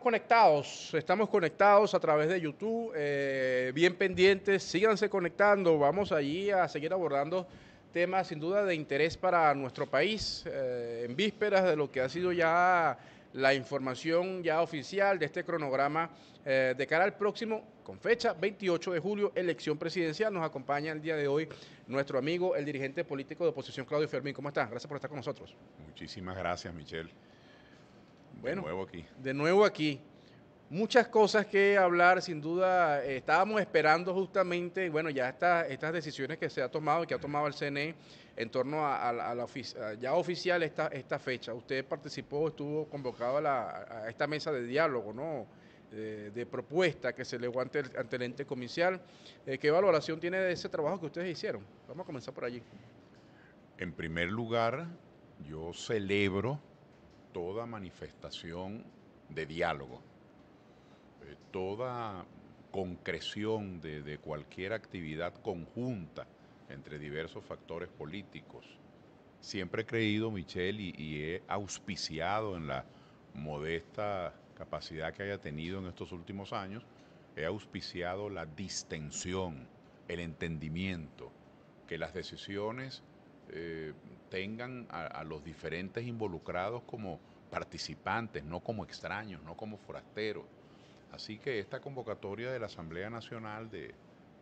conectados, estamos conectados a través de YouTube, eh, bien pendientes, síganse conectando, vamos allí a seguir abordando temas sin duda de interés para nuestro país, eh, en vísperas de lo que ha sido ya la información ya oficial de este cronograma eh, de cara al próximo, con fecha 28 de julio, elección presidencial. Nos acompaña el día de hoy nuestro amigo, el dirigente político de oposición, Claudio Fermín. ¿Cómo está? Gracias por estar con nosotros. Muchísimas gracias, Michelle de nuevo aquí. Muchas cosas que hablar, sin duda. Eh, estábamos esperando justamente, bueno, ya esta, estas decisiones que se ha tomado y que ha tomado el CNE en torno a, la ya oficial esta, esta fecha. Usted participó, estuvo convocado a, esta mesa de diálogo, ¿no? De, propuesta que se le ante el, ante el ente comercial. Eh, ¿Qué valoración tiene de ese trabajo que ustedes hicieron? Vamos a comenzar por allí. En primer lugar, yo celebro toda manifestación de diálogo, eh, toda concreción de, cualquier actividad conjunta entre diversos factores políticos. Siempre he creído, Michelle, y, he auspiciado en la modesta capacidad que haya tenido en estos últimos años, he auspiciado la distensión, el entendimiento, que las decisiones eh, tengan a, los diferentes involucrados como participantes, no como extraños, no como forasteros. Así que esta convocatoria de la Asamblea Nacional de,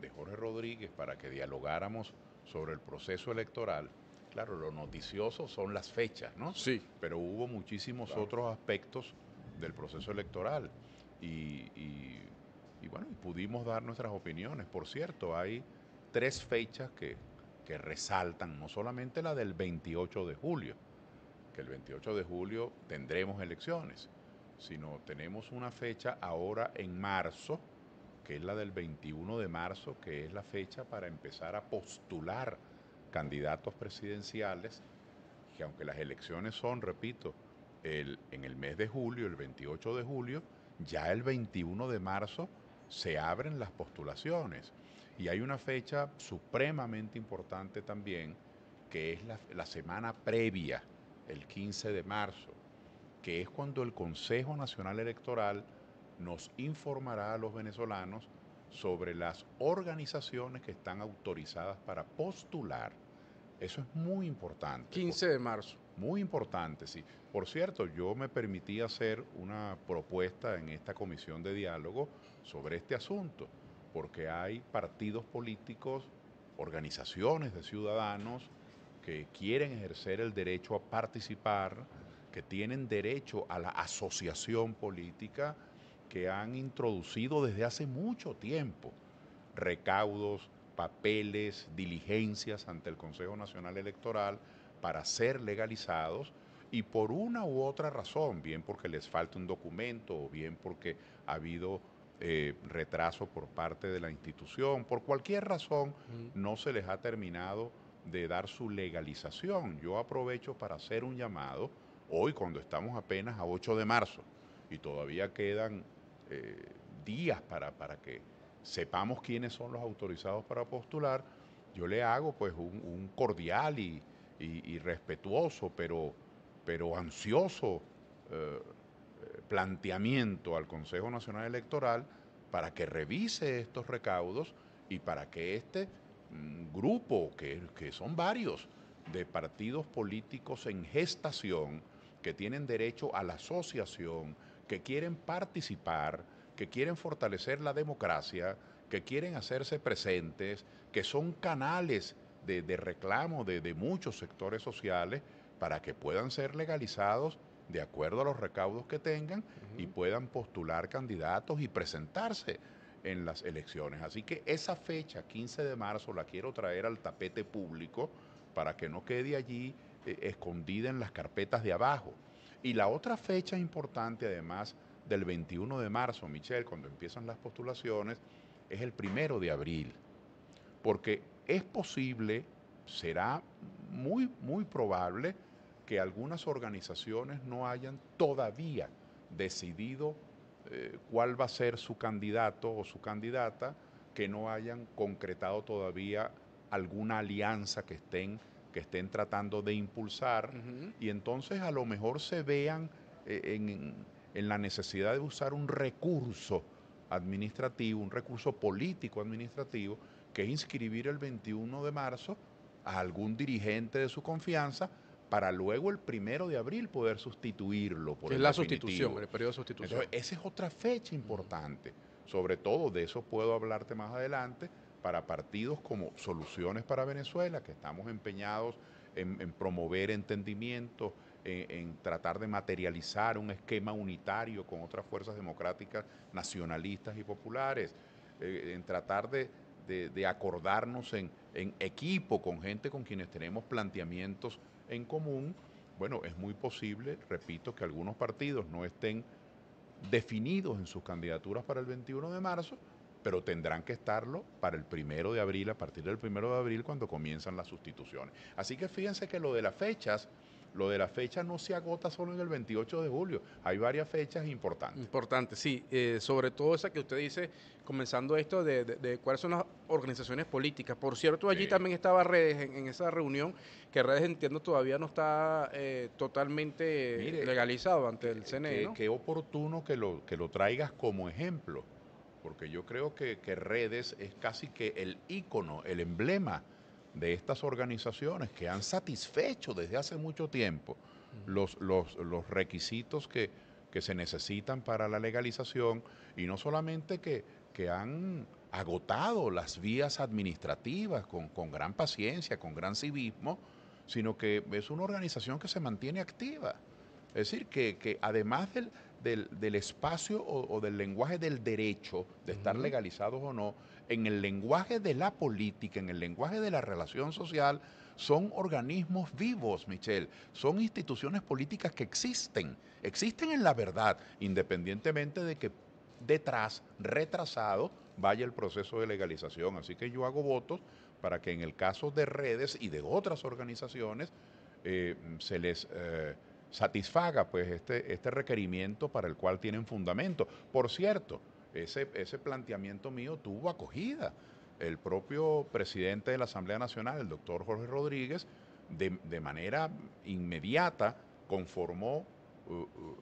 de, Jorge Rodríguez para que dialogáramos sobre el proceso electoral, claro, lo noticioso son las fechas, ¿no? Sí. Pero hubo muchísimos otros aspectos del proceso electoral y, bueno, y pudimos dar nuestras opiniones. Por cierto, hay tres fechas que que resaltan, no solamente la del 28 de julio, que el 28 de julio tendremos elecciones, sino tenemos una fecha ahora en marzo, que es la del 21 de marzo, que es la fecha para empezar a postular candidatos presidenciales, que aunque las elecciones son, repito, el, en el mes de julio, el 28 de julio, ya el 21 de marzo se abren las postulaciones. Y hay una fecha supremamente importante también, que es la, semana previa, el 15 de marzo, que es cuando el Consejo Nacional Electoral nos informará a los venezolanos sobre las organizaciones que están autorizadas para postular. Eso es muy importante. 15 de marzo muy importante, sí. Por cierto, yo me permití hacer una propuesta en esta comisión de diálogo sobre este asunto, porque hay partidos políticos, organizaciones de ciudadanos que quieren ejercer el derecho a participar, que tienen derecho a la asociación política, que han introducido desde hace mucho tiempo recaudos, papeles, diligencias ante el Consejo Nacional Electoral para ser legalizados y por una u otra razón, bien porque les falta un documento o bien porque ha habido eh, retraso por parte de la institución, por cualquier razón no se les ha terminado de dar su legalización. Yo aprovecho para hacer un llamado hoy cuando estamos apenas a 8 de marzo y todavía quedan eh, días para, para que sepamos quiénes son los autorizados para postular, yo le hago pues un cordial y, y, respetuoso, pero, pero ansioso eh, eh, planteamiento al Consejo Nacional Electoral para que revise estos recaudos y para que este mm, grupo, que, que son varios, de partidos políticos en gestación, que tienen derecho a la asociación, que quieren participar, que quieren fortalecer la democracia, que quieren hacerse presentes, que son canales de, reclamo de, muchos sectores sociales para que puedan ser legalizados de acuerdo a los recaudos que tengan y puedan postular candidatos y presentarse en las elecciones. Así que esa fecha, 15 de marzo, la quiero traer al tapete público para que no quede allí eh, escondida en las carpetas de abajo. Y la otra fecha importante, además del 21 de marzo, Michelle, cuando empiezan las postulaciones, es el primero de abril. Porque es posible, será muy, muy probable que algunas organizaciones no hayan todavía decidido eh, cuál va a ser su candidato o su candidata, que no hayan concretado todavía alguna alianza que estén, que estén tratando de impulsar, y entonces a lo mejor se vean eh, en, en la necesidad de usar un recurso administrativo, un recurso político administrativo, que es inscribir el 21 de marzo a algún dirigente de su confianza para luego el primero de abril poder sustituirlo. Por es la sustitución, el periodo de sustitución. esa es otra fecha importante. Sobre todo, de eso puedo hablarte más adelante, para partidos como Soluciones para Venezuela, que estamos empeñados en, promover entendimiento, en, tratar de materializar un esquema unitario con otras fuerzas democráticas nacionalistas y populares, eh, en tratar de, de, acordarnos en, en equipo con gente con quienes tenemos planteamientos en común, bueno, es muy posible, repito, que algunos partidos no estén definidos en sus candidaturas para el 21 de marzo, pero tendrán que estarlo para el primero de abril, a partir del primero de abril, cuando comienzan las sustituciones. Así que fíjense que lo de las fechas lo de la fecha no se agota solo en el 28 de julio, hay varias fechas importantes. Importante, sí, eh, sobre todo esa que usted dice, comenzando esto de, cuáles son las organizaciones políticas. Por cierto, allí también estaba Redes en, esa reunión, que Redes entiendo todavía no está eh, totalmente legalizado ante el CNE. E, qué, oportuno que lo, que lo traigas como ejemplo, porque yo creo que, que Redes es casi que el ícono, el emblema de estas organizaciones que han satisfecho desde hace mucho tiempo los, los, requisitos que, se necesitan para la legalización y no solamente que, han agotado las vías administrativas con, gran paciencia, con gran civismo, sino que es una organización que se mantiene activa. Es decir, que, además del, espacio o, del lenguaje del derecho, de estar legalizados o no, en el lenguaje de la política, en el lenguaje de la relación social, son organismos vivos, Michelle, son instituciones políticas que existen, existen en la verdad, independientemente de que detrás, retrasado, vaya el proceso de legalización. Así que yo hago votos para que en el caso de redes y de otras organizaciones eh, se les eh, satisfaga pues este, este requerimiento para el cual tienen fundamento. Por cierto, ese, planteamiento mío tuvo acogida. El propio presidente de la Asamblea Nacional, el doctor Jorge Rodríguez, de, manera inmediata conformó,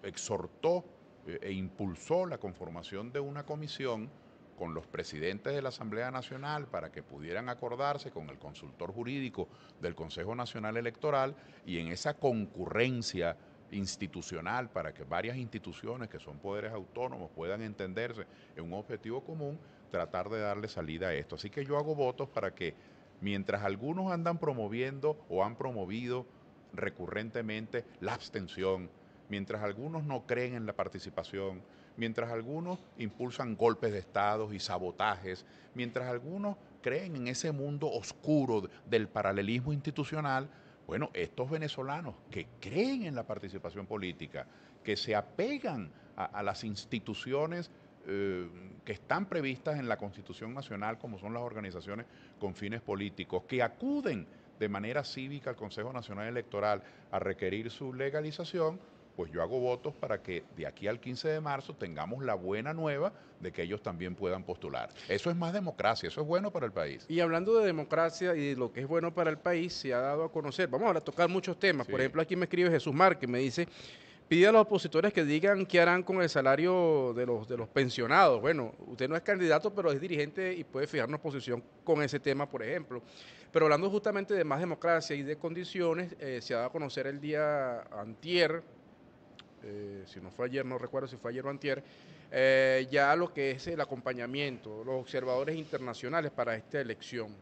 exhortó e, e impulsó la conformación de una comisión con los presidentes de la Asamblea Nacional para que pudieran acordarse con el consultor jurídico del Consejo Nacional Electoral y en esa concurrencia institucional para que varias instituciones que son poderes autónomos puedan entenderse en un objetivo común, tratar de darle salida a esto. Así que yo hago votos para que mientras algunos andan promoviendo o han promovido recurrentemente la abstención, mientras algunos no creen en la participación, mientras algunos impulsan golpes de Estado y sabotajes, mientras algunos creen en ese mundo oscuro del paralelismo institucional, bueno, estos venezolanos que creen en la participación política, que se apegan a, las instituciones eh, que están previstas en la Constitución Nacional, como son las organizaciones con fines políticos, que acuden de manera cívica al Consejo Nacional Electoral a requerir su legalización, pues yo hago votos para que de aquí al 15 de marzo tengamos la buena nueva de que ellos también puedan postular. Eso es más democracia, eso es bueno para el país. Y hablando de democracia y de lo que es bueno para el país, se ha dado a conocer, vamos a tocar muchos temas, por ejemplo aquí me escribe Jesús Márquez, me dice, pide a los opositores que digan qué harán con el salario de los, de los pensionados. Bueno, usted no es candidato, pero es dirigente y puede fijar una posición con ese tema, por ejemplo. Pero hablando justamente de más democracia y de condiciones, eh, se ha dado a conocer el día antier, eh, si no fue ayer, no recuerdo si fue ayer o antier, eh, ya lo que es el acompañamiento, los observadores internacionales para esta elección.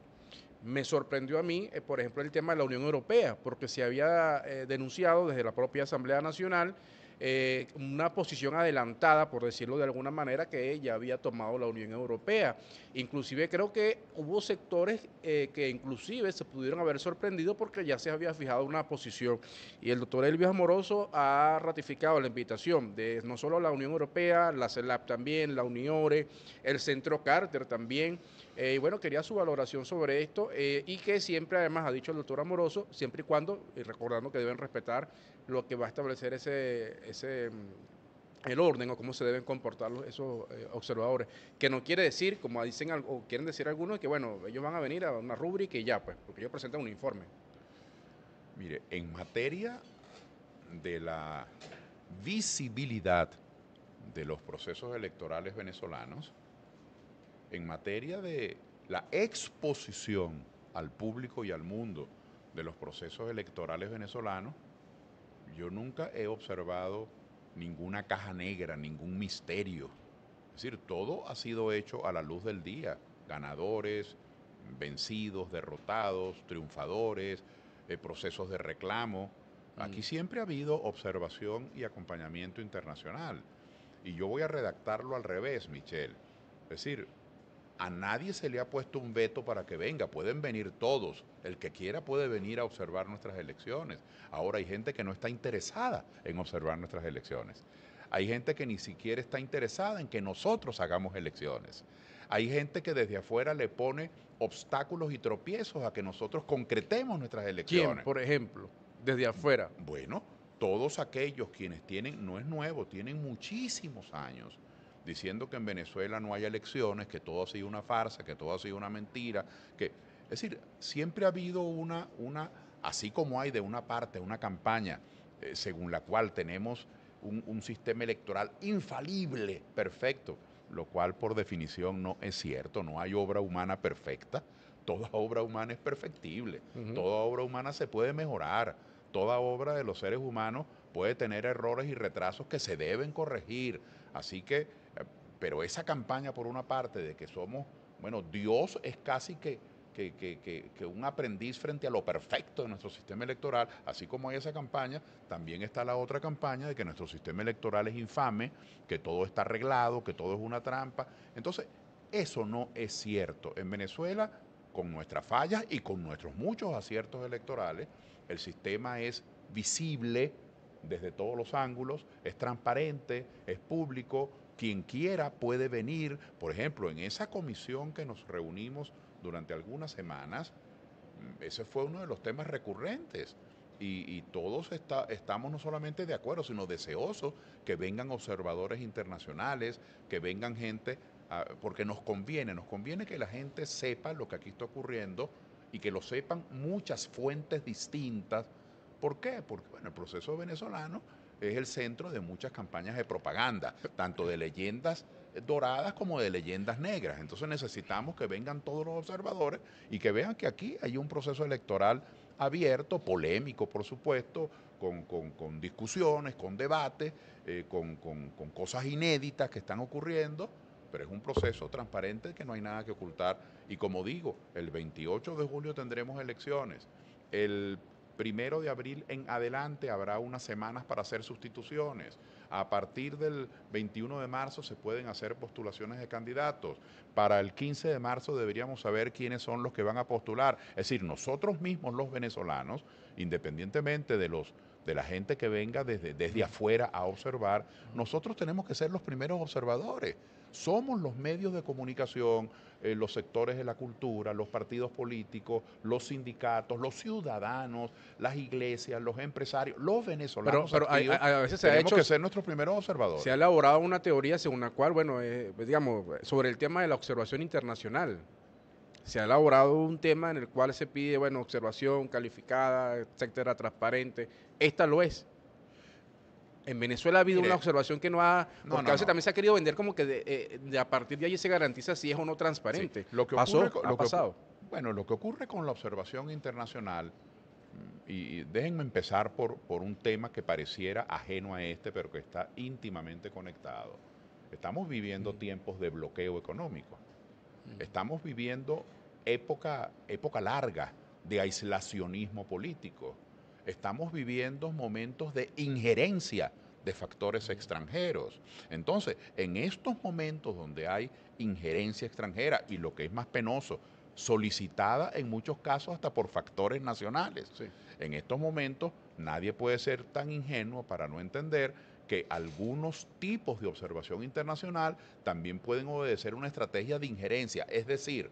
Me sorprendió a mí, eh, por ejemplo, el tema de la Unión Europea, porque se había denunciado desde la propia Asamblea Nacional eh, una posición adelantada, por decirlo de alguna manera, que ya había tomado la Unión Europea. Inclusive creo que hubo sectores eh, que inclusive se pudieron haber sorprendido porque ya se había fijado una posición. Y el doctor Elvio Amoroso ha ratificado la invitación de no solo la Unión Europea, la CELAP también, la UNIORE, el Centro Carter también. Eh, bueno, quería su valoración sobre esto eh, y que siempre, además, ha dicho el doctor Amoroso, siempre y cuando, y recordando que deben respetar lo que va a establecer ese, ese mm, el orden o cómo se deben comportar esos eh, observadores, que no quiere decir, como dicen o quieren decir algunos, que bueno, ellos van a venir a una rúbrica y ya, pues, porque ellos presentan un informe. Mire, en materia de la visibilidad de los procesos electorales venezolanos, en materia de la exposición al público y al mundo de los procesos electorales venezolanos, yo nunca he observado ninguna caja negra, ningún misterio. Es decir, todo ha sido hecho a la luz del día. Ganadores, vencidos, derrotados, triunfadores, eh, procesos de reclamo. Aquí mm. siempre ha habido observación y acompañamiento internacional. Y yo voy a redactarlo al revés, Michelle. Es decir, a nadie se le ha puesto un veto para que venga, pueden venir todos. El que quiera puede venir a observar nuestras elecciones. Ahora hay gente que no está interesada en observar nuestras elecciones. Hay gente que ni siquiera está interesada en que nosotros hagamos elecciones. Hay gente que desde afuera le pone obstáculos y tropiezos a que nosotros concretemos nuestras elecciones. ¿Quién, por ejemplo, desde afuera? Bueno, todos aquellos quienes tienen, no es nuevo, tienen muchísimos años diciendo que en Venezuela no hay elecciones, que todo ha sido una farsa, que todo ha sido una mentira, que es decir, siempre ha habido una, una así como hay de una parte una campaña eh, según la cual tenemos un, sistema electoral infalible, perfecto, lo cual por definición no es cierto, no hay obra humana perfecta, toda obra humana es perfectible, toda obra humana se puede mejorar, toda obra de los seres humanos puede tener errores y retrasos que se deben corregir, así que pero esa campaña, por una parte, de que somos, bueno, Dios es casi que un aprendiz frente a lo perfecto de nuestro sistema electoral, así como hay esa campaña, también está la otra campaña de que nuestro sistema electoral es infame, que todo está arreglado, que todo es una trampa. Entonces, eso no es cierto. En Venezuela, con nuestras fallas y con nuestros muchos aciertos electorales, el sistema es visible desde todos los ángulos, es transparente, es público, quien quiera puede venir, por ejemplo, en esa comisión que nos reunimos durante algunas semanas, mm, ese fue uno de los temas recurrentes. Y, todos está, estamos no solamente de acuerdo, sino deseosos que vengan observadores internacionales, que vengan gente, ah, porque nos conviene, nos conviene que la gente sepa lo que aquí está ocurriendo y que lo sepan muchas fuentes distintas. ¿Por qué? Porque bueno, el proceso venezolano es el centro de muchas campañas de propaganda, tanto de leyendas doradas como de leyendas negras. Entonces necesitamos que vengan todos los observadores y que vean que aquí hay un proceso electoral abierto, polémico por supuesto, con, discusiones, con debates, eh, con, cosas inéditas que están ocurriendo, pero es un proceso transparente que no hay nada que ocultar. Y como digo, el 28 de julio tendremos elecciones. El Primero de abril en adelante habrá unas semanas para hacer sustituciones. A partir del 21 de marzo se pueden hacer postulaciones de candidatos. Para el 15 de marzo deberíamos saber quiénes son los que van a postular. Es decir, nosotros mismos los venezolanos, independientemente de los de la gente que venga desde, desde afuera a observar, nosotros tenemos que ser los primeros observadores somos los medios de comunicación, eh, los sectores de la cultura, los partidos políticos, los sindicatos, los ciudadanos, las iglesias, los empresarios, los venezolanos. Pero, a, veces se ha hecho. que ser nuestros primeros observadores. Se ha elaborado una teoría según la cual, bueno, eh, pues, digamos, sobre el tema de la observación internacional. Se ha elaborado un tema en el cual se pide, bueno, observación calificada, etcétera, transparente. Esta lo es en Venezuela ha habido una observación que no ha. Porque a veces también se ha querido vender como que eh, de, a partir de ahí se garantiza si es o no transparente. Lo que ha pasado. bueno, lo que ocurre con la observación internacional, mm, y déjenme empezar por, por un tema que pareciera ajeno a este, pero que está íntimamente conectado. Estamos viviendo tiempos de bloqueo económico. Estamos viviendo época, época larga de aislacionismo político estamos viviendo momentos de injerencia de factores extranjeros. Entonces, en estos momentos donde hay injerencia extranjera y lo que es más penoso, solicitada en muchos casos hasta por factores nacionales, en estos momentos nadie puede ser tan ingenuo para no entender que algunos tipos de observación internacional también pueden obedecer una estrategia de injerencia. Es decir,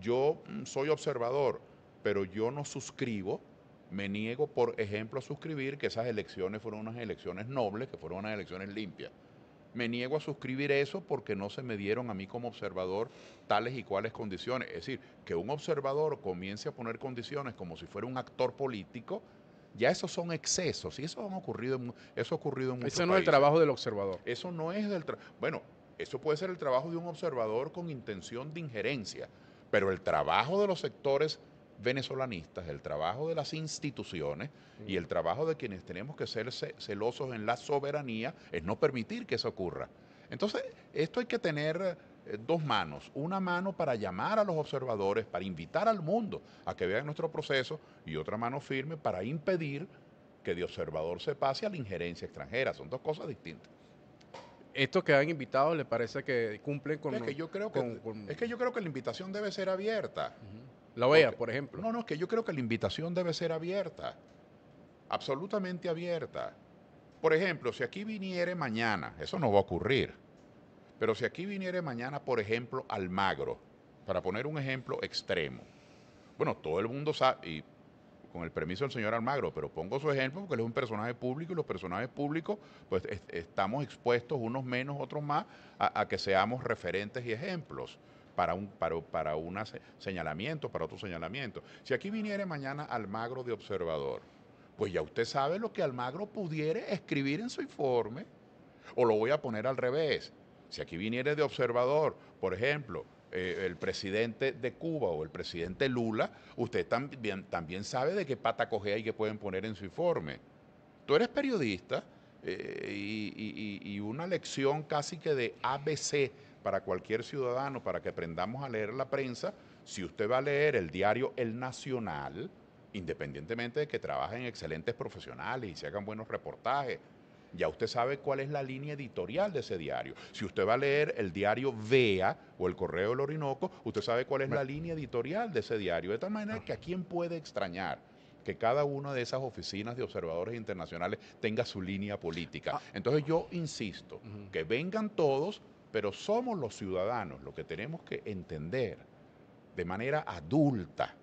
yo mm, soy observador, pero yo no suscribo me niego, por ejemplo, a suscribir que esas elecciones fueron unas elecciones nobles, que fueron unas elecciones limpias. Me niego a suscribir eso porque no se me dieron a mí como observador tales y cuales condiciones. Es decir, que un observador comience a poner condiciones como si fuera un actor político, ya esos son excesos y eso, han ocurrido eso ha ocurrido en no es el trabajo del observador. Eso no es del Bueno, eso puede ser el trabajo de un observador con intención de injerencia, pero el trabajo de los sectores venezolanistas, el trabajo de las instituciones y el trabajo de quienes tenemos que ser celosos en la soberanía es no permitir que eso ocurra. Entonces, esto hay que tener eh, dos manos, una mano para llamar a los observadores, para invitar al mundo a que vean nuestro proceso y otra mano firme para impedir que de observador se pase a la injerencia extranjera, son dos cosas distintas ¿Esto que han invitado le parece que cumplen con... Es que yo creo que, Es que, yo creo que la invitación debe ser abierta. La OEA, por ejemplo. No, no, que yo creo que la invitación debe ser abierta, absolutamente abierta. Por ejemplo, si aquí viniere mañana, eso no va a ocurrir, pero si aquí viniere mañana, por ejemplo, Almagro, para poner un ejemplo extremo, bueno, todo el mundo sabe, y con el permiso del señor Almagro, pero pongo su ejemplo porque él es un personaje público y los personajes públicos, pues estamos expuestos unos menos, otros más, a que seamos referentes y ejemplos para un para, para señalamiento, para otro señalamiento. Si aquí viniera mañana Almagro de observador, pues ya usted sabe lo que Almagro pudiera escribir en su informe, o lo voy a poner al revés. Si aquí viniera de observador, por ejemplo, eh, el presidente de Cuba o el presidente Lula, usted también, sabe de qué pata coge y que pueden poner en su informe. Tú eres periodista eh, y, y una lección casi que de ABC para cualquier ciudadano, para que aprendamos a leer la prensa, si usted va a leer el diario El Nacional, independientemente de que trabajen excelentes profesionales y se hagan buenos reportajes, ya usted sabe cuál es la línea editorial de ese diario. Si usted va a leer el diario VEA o el Correo del Orinoco, usted sabe cuál es la línea editorial de ese diario. De tal manera que a quién puede extrañar que cada una de esas oficinas de observadores internacionales tenga su línea política. Ah. Entonces yo insisto, que vengan todos pero somos los ciudadanos lo que tenemos que entender de manera adulta,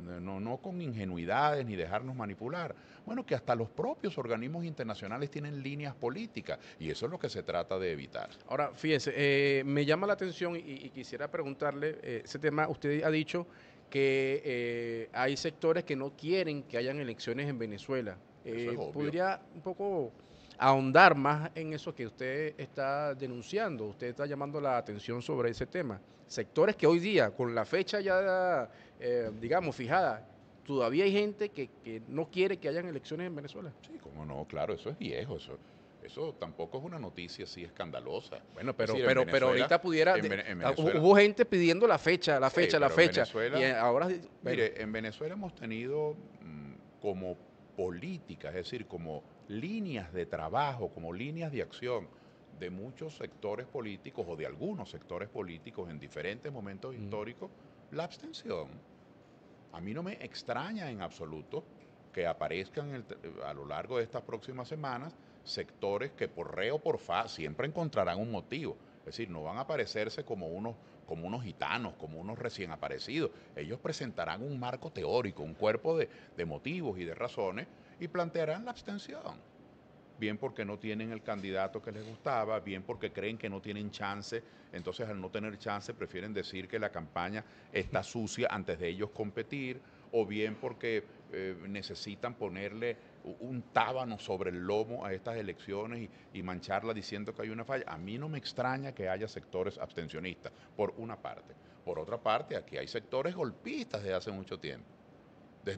no, no con ingenuidades ni dejarnos manipular. Bueno, que hasta los propios organismos internacionales tienen líneas políticas y eso es lo que se trata de evitar. Ahora, fíjese, eh, me llama la atención y, quisiera preguntarle, eh, ese tema, usted ha dicho que eh, hay sectores que no quieren que hayan elecciones en Venezuela. Eso ¿Podría un poco ahondar más en eso que usted está denunciando, usted está llamando la atención sobre ese tema. Sectores que hoy día, con la fecha ya, eh, digamos, fijada, todavía hay gente que, no quiere que hayan elecciones en Venezuela. Sí, cómo no, claro, eso es viejo, eso. Eso tampoco es una noticia así escandalosa. Bueno, pero, pero, pero ahorita pudiera. Ah, hubo gente pidiendo la fecha, la fecha, la fecha. Y ahora, Mire, en Venezuela hemos tenido mm, como política, es decir, como líneas de trabajo, como líneas de acción de muchos sectores políticos o de algunos sectores políticos en diferentes momentos mm. históricos, la abstención. A mí no me extraña en absoluto que aparezcan eh, a lo largo de estas próximas semanas sectores que por re o por fa siempre encontrarán un motivo. Es decir, no van a aparecerse como unos, como unos gitanos, como unos recién aparecidos. Ellos presentarán un marco teórico, un cuerpo de motivos y de razones y plantearán la abstención. Bien porque no tienen el candidato que les gustaba, bien porque creen que no tienen chance, entonces al no tener chance prefieren decir que la campaña está sucia antes de ellos competir, o bien porque eh, necesitan ponerle un tábano sobre el lomo a estas elecciones y, y, mancharla diciendo que hay una falla. A mí no me extraña que haya sectores abstencionistas, por una parte. Por otra parte, aquí hay sectores golpistas de hace mucho tiempo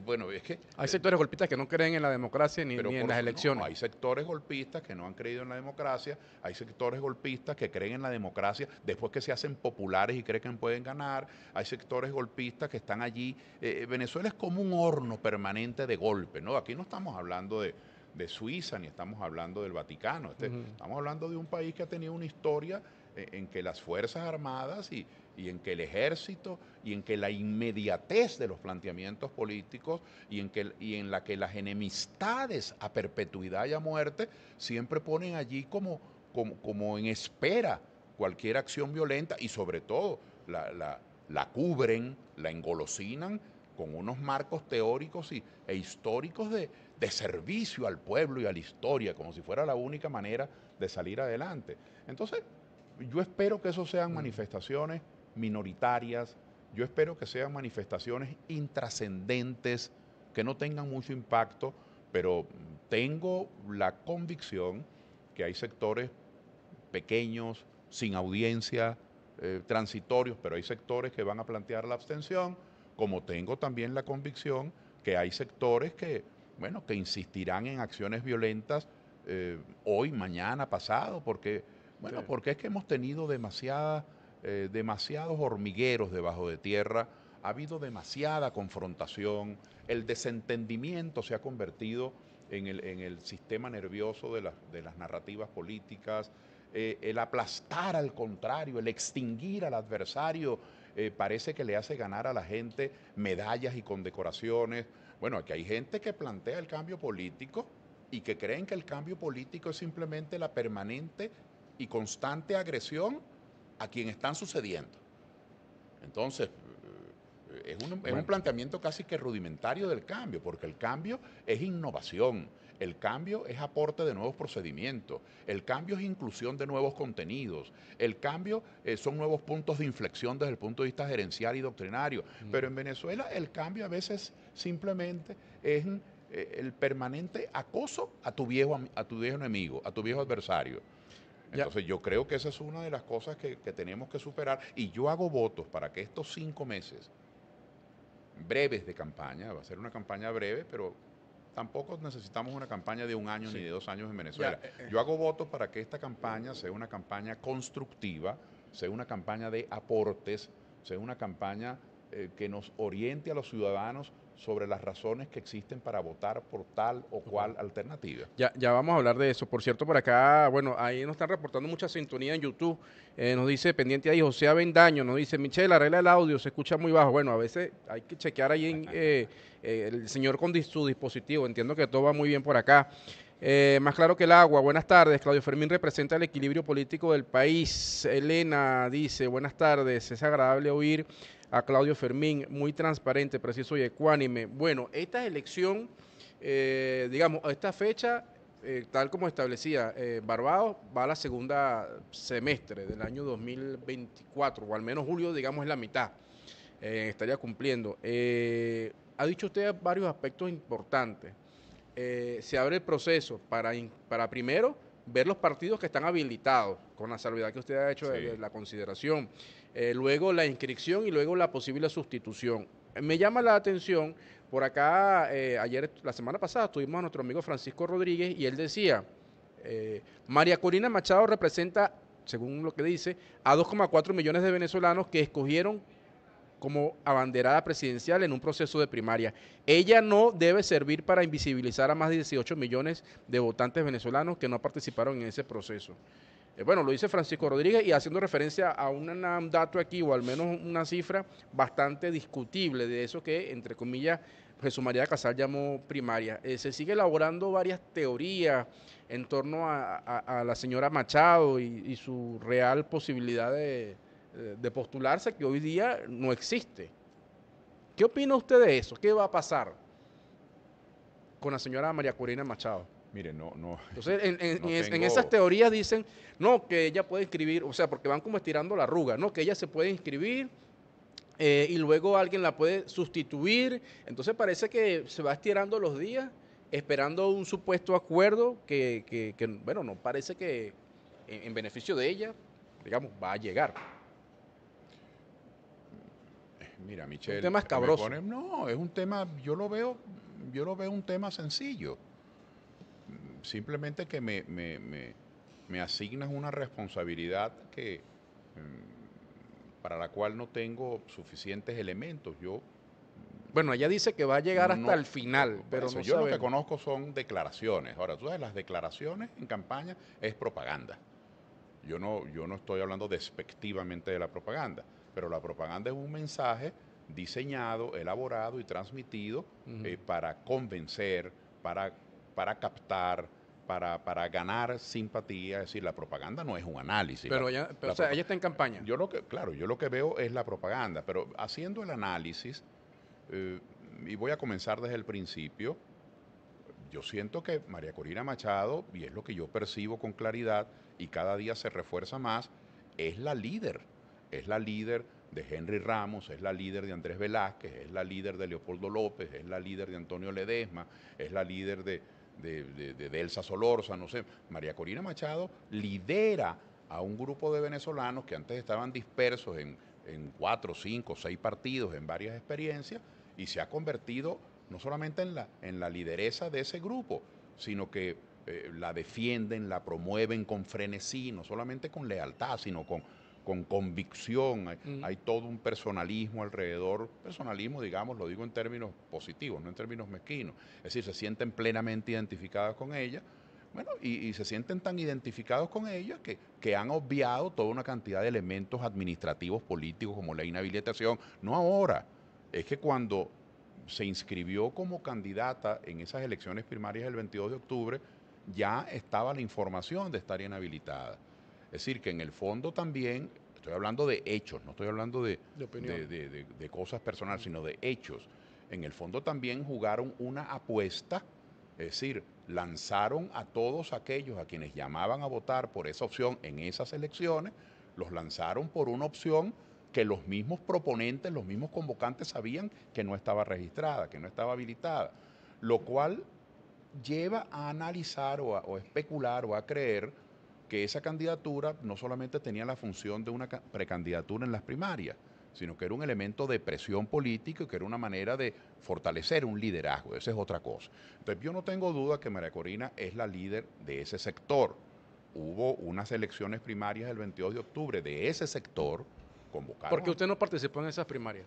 bueno, es que, hay eh, sectores golpistas que no creen en la democracia ni, en las elecciones. hay sectores golpistas que no han creído en la democracia, hay sectores golpistas que creen en la democracia después que se hacen populares y creen que pueden ganar, hay sectores golpistas que están allí. Eh, eh, Venezuela es como un horno permanente de golpe, ¿no? Aquí no estamos hablando de, Suiza ni estamos hablando del Vaticano, este, estamos hablando de un país que ha tenido una historia en que las Fuerzas Armadas y, y en que el ejército y en que la inmediatez de los planteamientos políticos y en, que, y en la que las enemistades a perpetuidad y a muerte siempre ponen allí como, como, en espera cualquier acción violenta y sobre todo la, la, cubren, la engolosinan con unos marcos teóricos y, e históricos de, de servicio al pueblo y a la historia, como si fuera la única manera de salir adelante. Entonces, yo espero que eso sean manifestaciones minoritarias. Yo espero que sean manifestaciones intrascendentes, que no tengan mucho impacto, pero tengo la convicción que hay sectores pequeños, sin audiencia, eh, transitorios, pero hay sectores que van a plantear la abstención, como tengo también la convicción que hay sectores que, bueno, que insistirán en acciones violentas eh, hoy, mañana, pasado, porque, bueno, porque es que hemos tenido demasiadas eh, demasiados hormigueros debajo de tierra, ha habido demasiada confrontación, el desentendimiento se ha convertido en el, sistema nervioso de, de, las narrativas políticas, eh, el aplastar al contrario, el extinguir al adversario, eh, parece que le hace ganar a la gente medallas y condecoraciones. Bueno, aquí hay gente que plantea el cambio político y que creen que el cambio político es simplemente la permanente y constante agresión a quien están sucediendo. Entonces, eh, es un, planteamiento casi que rudimentario del cambio, porque el cambio es innovación, el cambio es aporte de nuevos procedimientos, el cambio es inclusión de nuevos contenidos, el cambio eh, son nuevos puntos de inflexión desde el punto de vista gerencial y doctrinario. Mm. Pero en Venezuela el cambio a veces simplemente es eh, el permanente acoso a tu viejo, a tu viejo enemigo, a tu viejo adversario. Entonces yo creo que esa es una de las cosas que, tenemos que superar y yo hago votos para que estos cinco meses breves de campaña, va a ser una campaña breve, pero tampoco necesitamos una campaña de un año ni de dos años en Venezuela. Eh, eh. Yo hago votos para que esta campaña sea una campaña constructiva, sea una campaña de aportes, sea una campaña eh, que nos oriente a los ciudadanos sobre las razones que existen para votar por tal o cual alternativa. Ya, ya vamos a hablar de eso. Por cierto, por acá, bueno, ahí nos están reportando mucha sintonía en YouTube. Eh, nos dice, pendiente ahí, José Avendaño, nos dice, Michelle, arregla el audio, se escucha muy bajo. Bueno, a veces hay que chequear ahí en, eh, eh, el señor con su dispositivo. Entiendo que todo va muy bien por acá. más claro que el agua. Buenas tardes. Claudio Fermín representa el equilibrio político del país. Elena dice, buenas tardes. Es agradable oír a Claudio Fermín, muy transparente, preciso y ecuánime. Bueno, esta elección, eh, digamos, a esta fecha, eh, tal como establecía, eh, Barbados va a la segunda semestre del año 2024, o al menos julio, digamos, es la mitad, estaría cumpliendo. ha dicho usted varios aspectos importantes. se abre el proceso para, para primero ver los partidos que están habilitados, con la salvedad que usted ha hecho de, la consideración, eh, luego la inscripción y luego la posible sustitución. Eh, me llama la atención, por acá, eh, ayer, la semana pasada, tuvimos a nuestro amigo Francisco Rodríguez y él decía, María Corina Machado representa, según lo que dice, a 2,4 millones de venezolanos que escogieron como abanderada presidencial en un proceso de primaria. Ella no debe servir para invisibilizar a más de 18 millones de votantes venezolanos que no participaron en ese proceso. Eh, bueno, lo dice Francisco Rodríguez y haciendo referencia a un, dato aquí, o al menos una cifra bastante discutible de eso que, entre comillas, Jesús María Casal llamó primaria. Eh, se sigue elaborando varias teorías en torno a, la señora Machado y su real posibilidad de, eh, de postularse que hoy día no existe. ¿Qué opina usted de eso? ¿Qué va a pasar con la señora María Corina Machado? Mire, no, no. Entonces, en, esas teorías dicen, no, que ella puede inscribir, o sea, porque van como estirando la arruga, ¿no? Que ella se puede inscribir eh, y luego alguien la puede sustituir. Entonces parece que se va estirando los días esperando un supuesto acuerdo que, que bueno, no parece que en beneficio de ella, digamos, va a llegar mira, Michelle. tema no, es un tema, yo lo veo, yo lo veo un tema sencillo. Simplemente que me, asignas una responsabilidad que mm, para la cual no tengo suficientes elementos. Yo bueno, ella dice que va a llegar hasta el final, pero Yo lo que conozco son declaraciones. Ahora, tú sabes, las declaraciones en campaña es propaganda. Yo no, yo no estoy hablando despectivamente de la propaganda pero la propaganda es un mensaje diseñado, elaborado y transmitido eh, para convencer, para, para captar, para, para, ganar simpatía. Es decir, la propaganda no es un análisis. Pero, ella, está en campaña. Yo lo que, claro, yo lo que veo es la propaganda, pero haciendo el análisis, eh, y voy a comenzar desde el principio, yo siento que María Corina Machado, y es lo que yo percibo con claridad, y cada día se refuerza más, es la líder es la líder de Henry Ramos, es la líder de Andrés Velázquez, es la líder de Leopoldo López, es la líder de Antonio Ledesma, es la líder de, Delsa Solorza, no sé. María Corina Machado lidera a un grupo de venezolanos que antes estaban dispersos en, cuatro, cinco, seis partidos, en varias experiencias, y se ha convertido no solamente en la, en la lideresa de ese grupo, sino que eh, la defienden, la promueven con frenesí, no solamente con lealtad, sino con, con convicción, mm. hay, todo un personalismo alrededor, personalismo digamos, lo digo en términos positivos, no en términos mezquinos, es decir, se sienten plenamente identificadas con ella, bueno, y, se sienten tan identificados con ella que, que, han obviado toda una cantidad de elementos administrativos, políticos, como la inhabilitación, no ahora, es que cuando se inscribió como candidata en esas elecciones primarias del 22 de octubre, ya estaba la información de estar inhabilitada. Es decir, que en el fondo también, estoy hablando de hechos, no estoy hablando de, cosas personales, sino de hechos. En el fondo también jugaron una apuesta, es decir, lanzaron a todos aquellos a quienes llamaban a votar por esa opción en esas elecciones, los lanzaron por una opción que los mismos proponentes, los mismos convocantes sabían que no estaba registrada, que no estaba habilitada, lo cual lleva a analizar o a especular o a creer que esa candidatura no solamente tenía la función de una precandidatura en las primarias, sino que era un elemento de presión política y que era una manera de fortalecer un liderazgo. Esa es otra cosa. Entonces yo no tengo duda que María Corina es la líder de ese sector. Hubo unas elecciones primarias el 22 de octubre de ese sector. ¿Por Porque usted no participó en esas primarias.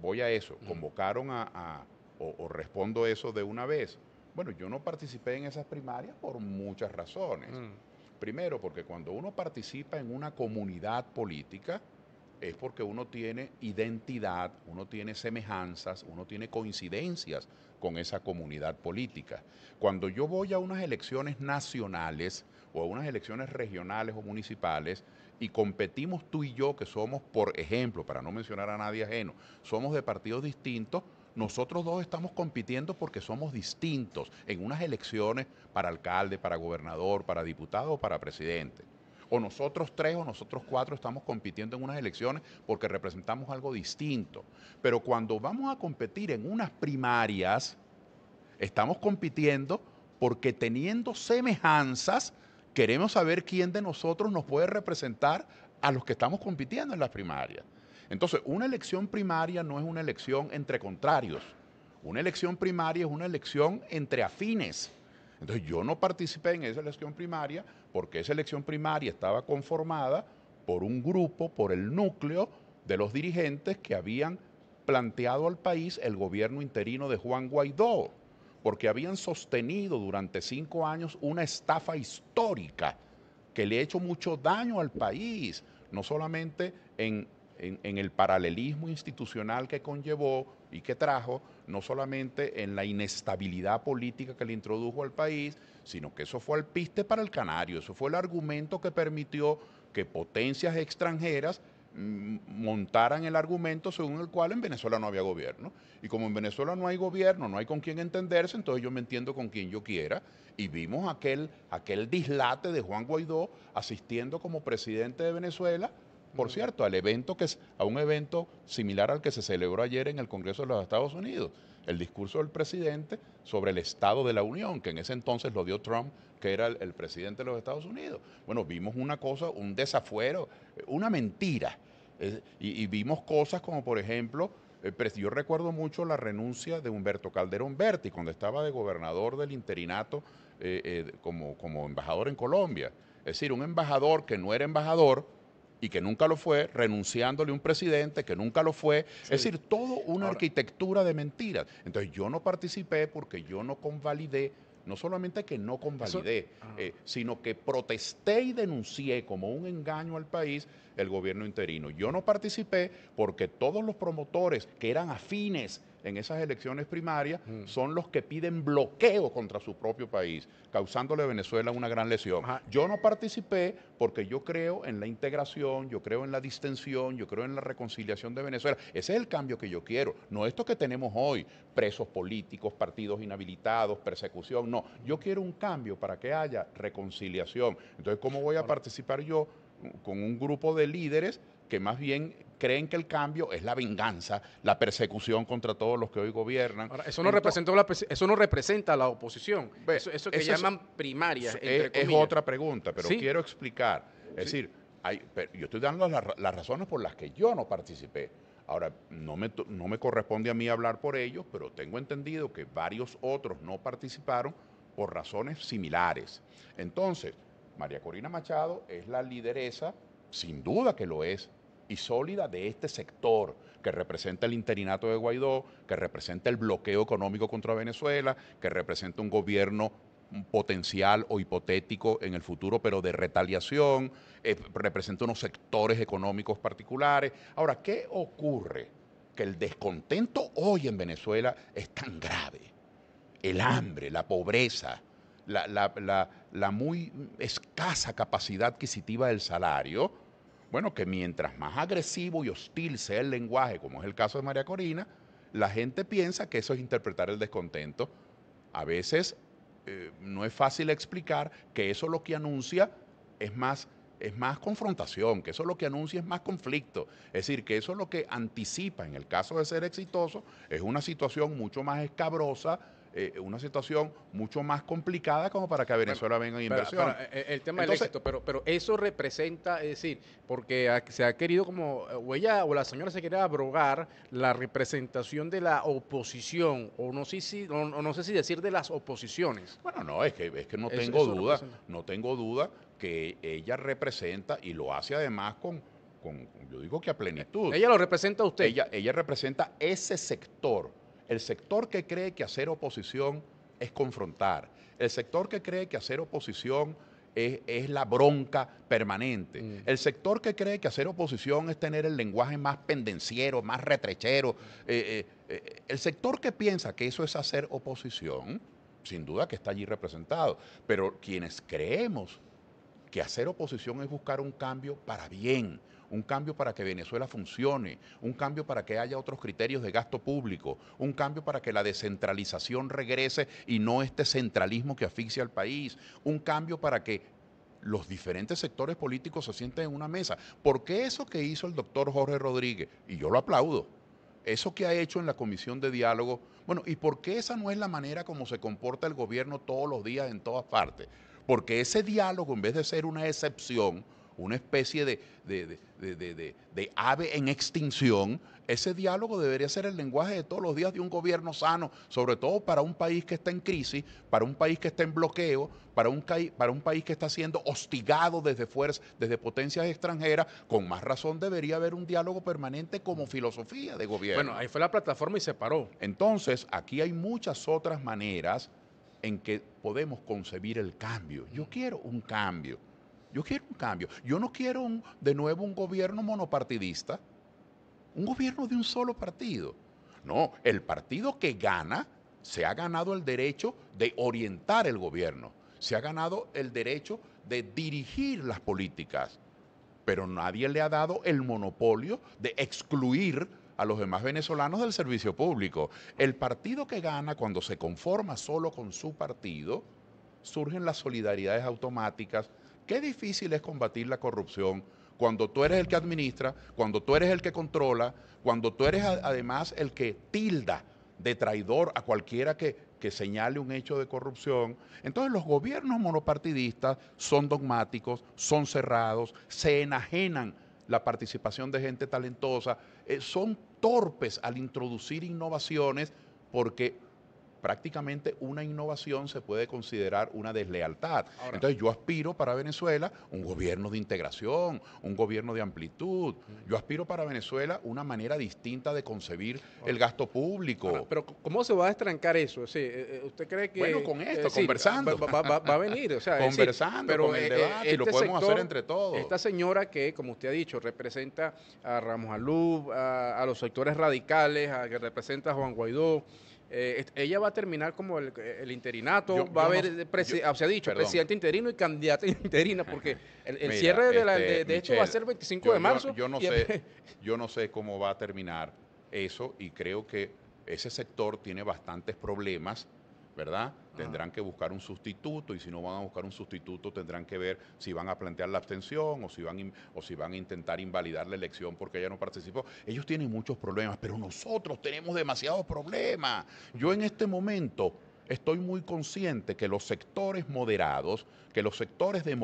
Voy a eso. Mm. Convocaron a, o, respondo eso de una vez. Bueno, yo no participé en esas primarias por muchas razones. Mm. Primero, porque cuando uno participa en una comunidad política, es porque uno tiene identidad, uno tiene semejanzas, uno tiene coincidencias con esa comunidad política. Cuando yo voy a unas elecciones nacionales o a unas elecciones regionales o municipales y competimos tú y yo, que somos, por ejemplo, para no mencionar a nadie ajeno, somos de partidos distintos, nosotros dos estamos compitiendo porque somos distintos en unas elecciones para alcalde, para gobernador, para diputado, o para presidente. O nosotros tres o nosotros cuatro estamos compitiendo en unas elecciones porque representamos algo distinto. Pero cuando vamos a competir en unas primarias, estamos compitiendo porque teniendo semejanzas, queremos saber quién de nosotros nos puede representar a los que estamos compitiendo en las primarias. Entonces, una elección primaria no es una elección entre contrarios. Una elección primaria es una elección entre afines. Entonces, yo no participé en esa elección primaria porque esa elección primaria estaba conformada por un grupo, por el núcleo de los dirigentes que habían planteado al país el gobierno interino de Juan Guaidó, porque habían sostenido durante cinco años una estafa histórica que le ha hecho mucho daño al país, no solamente en en, el paralelismo institucional que conllevó y que trajo, no solamente en la inestabilidad política que le introdujo al país, sino que eso fue el piste para el canario, eso fue el argumento que permitió que potencias extranjeras mm, montaran el argumento según el cual en Venezuela no había gobierno. Y como en Venezuela no hay gobierno, no hay con quién entenderse, entonces yo me entiendo con quien yo quiera. Y vimos aquel, aquel dislate de Juan Guaidó asistiendo como presidente de Venezuela por cierto, al evento que es, a un evento similar al que se celebró ayer en el Congreso de los Estados Unidos, el discurso del presidente sobre el Estado de la Unión, que en ese entonces lo dio Trump, que era el, presidente de los Estados Unidos. Bueno, vimos una cosa, un desafuero, una mentira. y, vimos cosas como, por ejemplo, eh, yo recuerdo mucho la renuncia de Humberto Calderón Berti cuando estaba de gobernador del interinato eh, eh, como, como embajador en Colombia. Es decir, un embajador que no era embajador, y que nunca lo fue, renunciándole a un presidente que nunca lo fue. Es decir, toda una arquitectura de mentiras. Entonces yo no participé porque yo no convalidé, no solamente que no convalidé, eh, sino que protesté y denuncié como un engaño al país el gobierno interino. Yo no participé porque todos los promotores que eran afines en esas elecciones primarias mm. son los que piden bloqueo contra su propio país, causándole a Venezuela una gran lesión. Yo no participé porque yo creo en la integración, yo creo en la distensión, yo creo en la reconciliación de Venezuela. Ese es el cambio que yo quiero, no esto que tenemos hoy, presos políticos, partidos inhabilitados, persecución, no. Yo quiero un cambio para que haya reconciliación. Entonces, ¿cómo voy a participar yo con un grupo de líderes que más bien creen que el cambio es la venganza, la persecución contra todos los que hoy gobiernan. eso, no representa eso no representa a la oposición. eso, que llaman primarias. Es, otra pregunta, pero quiero explicar. Es decir, yo estoy dando las, razones por las que yo no participé. Ahora, no me, no me corresponde a mí hablar por ellos, pero tengo entendido que varios otros no participaron por razones similares. Entonces, María Corina Machado es la lideresa, sin duda que lo es, y sólida de este sector que representa el interinato de Guaidó, que representa el bloqueo económico contra Venezuela, que representa un gobierno potencial o hipotético en el futuro, pero de retaliación, eh, representa unos sectores económicos particulares. Ahora, ¿qué ocurre? Que el descontento hoy en Venezuela es tan grave. El hambre, la pobreza, la muy escasa capacidad adquisitiva del salario, bueno, que mientras más agresivo y hostil sea el lenguaje, como es el caso de María Corina, la gente piensa que eso es interpretar el descontento. A veces eh, no es fácil explicar que eso lo que anuncia es más, es más confrontación, que eso lo que anuncia es más conflicto. Es decir, que eso lo que anticipa, en el caso de ser exitoso, es una situación mucho más escabrosa, eh, una situación mucho más complicada como para que a Venezuela vengan venga eh, el tema del éxito, pero, pero eso representa, es decir, porque se ha querido como, o ella o la señora se quiere abrogar la representación de la oposición, o no sé si, no sé si decir de las oposiciones. Bueno, no, es que, es que no tengo duda, no tengo duda que ella representa y lo hace además con, con, yo digo que a plenitud. Ella lo representa a usted. Ella, ella representa ese sector el sector que cree que hacer oposición es confrontar, el sector que cree que hacer oposición es, la bronca permanente, mm. el sector que cree que hacer oposición es tener el lenguaje más pendenciero, más retrechero, eh, eh, eh, el sector que piensa que eso es hacer oposición, sin duda que está allí representado, pero quienes creemos que hacer oposición es buscar un cambio para bien, un cambio para que Venezuela funcione, un cambio para que haya otros criterios de gasto público, un cambio para que la descentralización regrese y no este centralismo que asfixia al país, un cambio para que los diferentes sectores políticos se sienten en una mesa. Porque eso que hizo el doctor Jorge Rodríguez, y yo lo aplaudo, eso que ha hecho en la comisión de diálogo, bueno, ¿y por qué esa no es la manera como se comporta el gobierno todos los días en todas partes? Porque ese diálogo, en vez de ser una excepción, una especie de, de, ave en extinción, ese diálogo debería ser el lenguaje de todos los días de un gobierno sano, sobre todo para un país que está en crisis, para un país que está en bloqueo, para un, para un país que está siendo hostigado desde fuerzas, desde potencias extranjeras, con más razón debería haber un diálogo permanente como filosofía de gobierno. Bueno, ahí fue la plataforma y se paró. Entonces, aquí hay muchas otras maneras en que podemos concebir el cambio. Yo mm. quiero un cambio. Yo quiero un cambio. Yo no quiero de nuevo un gobierno monopartidista, un gobierno de un solo partido. No, el partido que gana se ha ganado el derecho de orientar el gobierno, se ha ganado el derecho de dirigir las políticas, pero nadie le ha dado el monopolio de excluir a los demás venezolanos del servicio público. El partido que gana cuando se conforma solo con su partido, surgen las solidaridades automáticas, Qué difícil es combatir la corrupción cuando tú eres el que administra, cuando tú eres el que controla, cuando tú eres además el que tilda de traidor a cualquiera que, señale un hecho de corrupción. Entonces los gobiernos monopartidistas son dogmáticos, son cerrados, se enajenan la participación de gente talentosa, eh, son torpes al introducir innovaciones porque prácticamente una innovación se puede considerar una deslealtad. Entonces yo aspiro para Venezuela un gobierno de integración, un gobierno de amplitud. Yo aspiro para Venezuela una manera distinta de concebir el gasto público. pero ¿cómo se va a estrancar eso? Eh, eh, ¿Usted cree que... Bueno, con esto, eh, conversando. Va, a venir, conversando, pero con el debate, y lo este podemos hacer entre todos. Esta señora que, como usted ha dicho, representa a Ramos Alú, a, los sectores radicales, a que representa a Juan Guaidó. Eh, ella va a terminar como el, interinato, va a haber, se ha dicho, el presidente interino y candidata interina, porque el, cierre de, de, hecho este, va a ser el 25 de marzo. Yo, no sé, yo no sé cómo va a terminar eso y creo que ese sector tiene bastantes problemas ¿verdad? Tendrán que buscar un sustituto y si no van a buscar un sustituto tendrán que ver si van a plantear la abstención o si van, o si van a intentar invalidar la elección porque ella no participó. Ellos tienen muchos problemas, pero nosotros tenemos demasiados problemas. Yo en este momento estoy muy consciente que los sectores moderados, que los sectores de,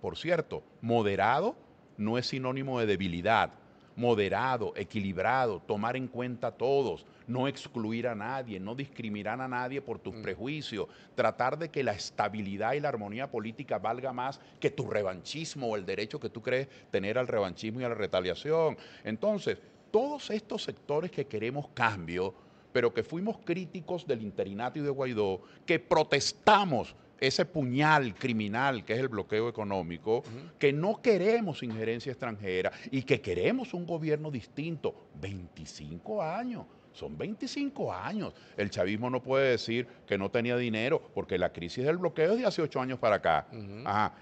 por cierto, moderado no es sinónimo de debilidad moderado, equilibrado, tomar en cuenta a todos, no excluir a nadie, no discriminar a nadie por tus mm. prejuicios, tratar de que la estabilidad y la armonía política valga más que tu revanchismo o el derecho que tú crees tener al revanchismo y a la retaliación. Entonces, todos estos sectores que queremos cambio, pero que fuimos críticos del interinato de Guaidó, que protestamos ese puñal criminal que es el bloqueo económico, que no queremos injerencia extranjera y que queremos un gobierno distinto. 25 años. Son 25 años. El chavismo no puede decir que no tenía dinero, porque la crisis del bloqueo es de hace 8 años para acá.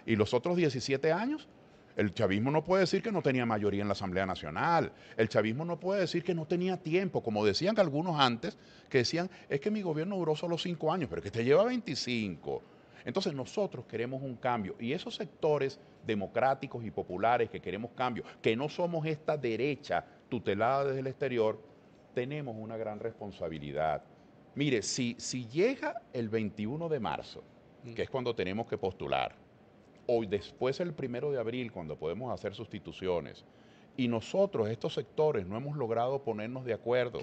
¿Y los otros 17 años? El chavismo no puede decir que no tenía mayoría en la Asamblea Nacional. El chavismo no puede decir que no tenía tiempo, como decían algunos antes, que decían, es que mi gobierno duró solo 5 años, pero que te lleva 25. Entonces nosotros queremos un cambio y esos sectores democráticos y populares que queremos cambio, que no somos esta derecha tutelada desde el exterior, tenemos una gran responsabilidad. Mire, si, si llega el 21 de marzo, mm. que es cuando tenemos que postular, o después el primero de abril, cuando podemos hacer sustituciones, y nosotros, estos sectores, no hemos logrado ponernos de acuerdo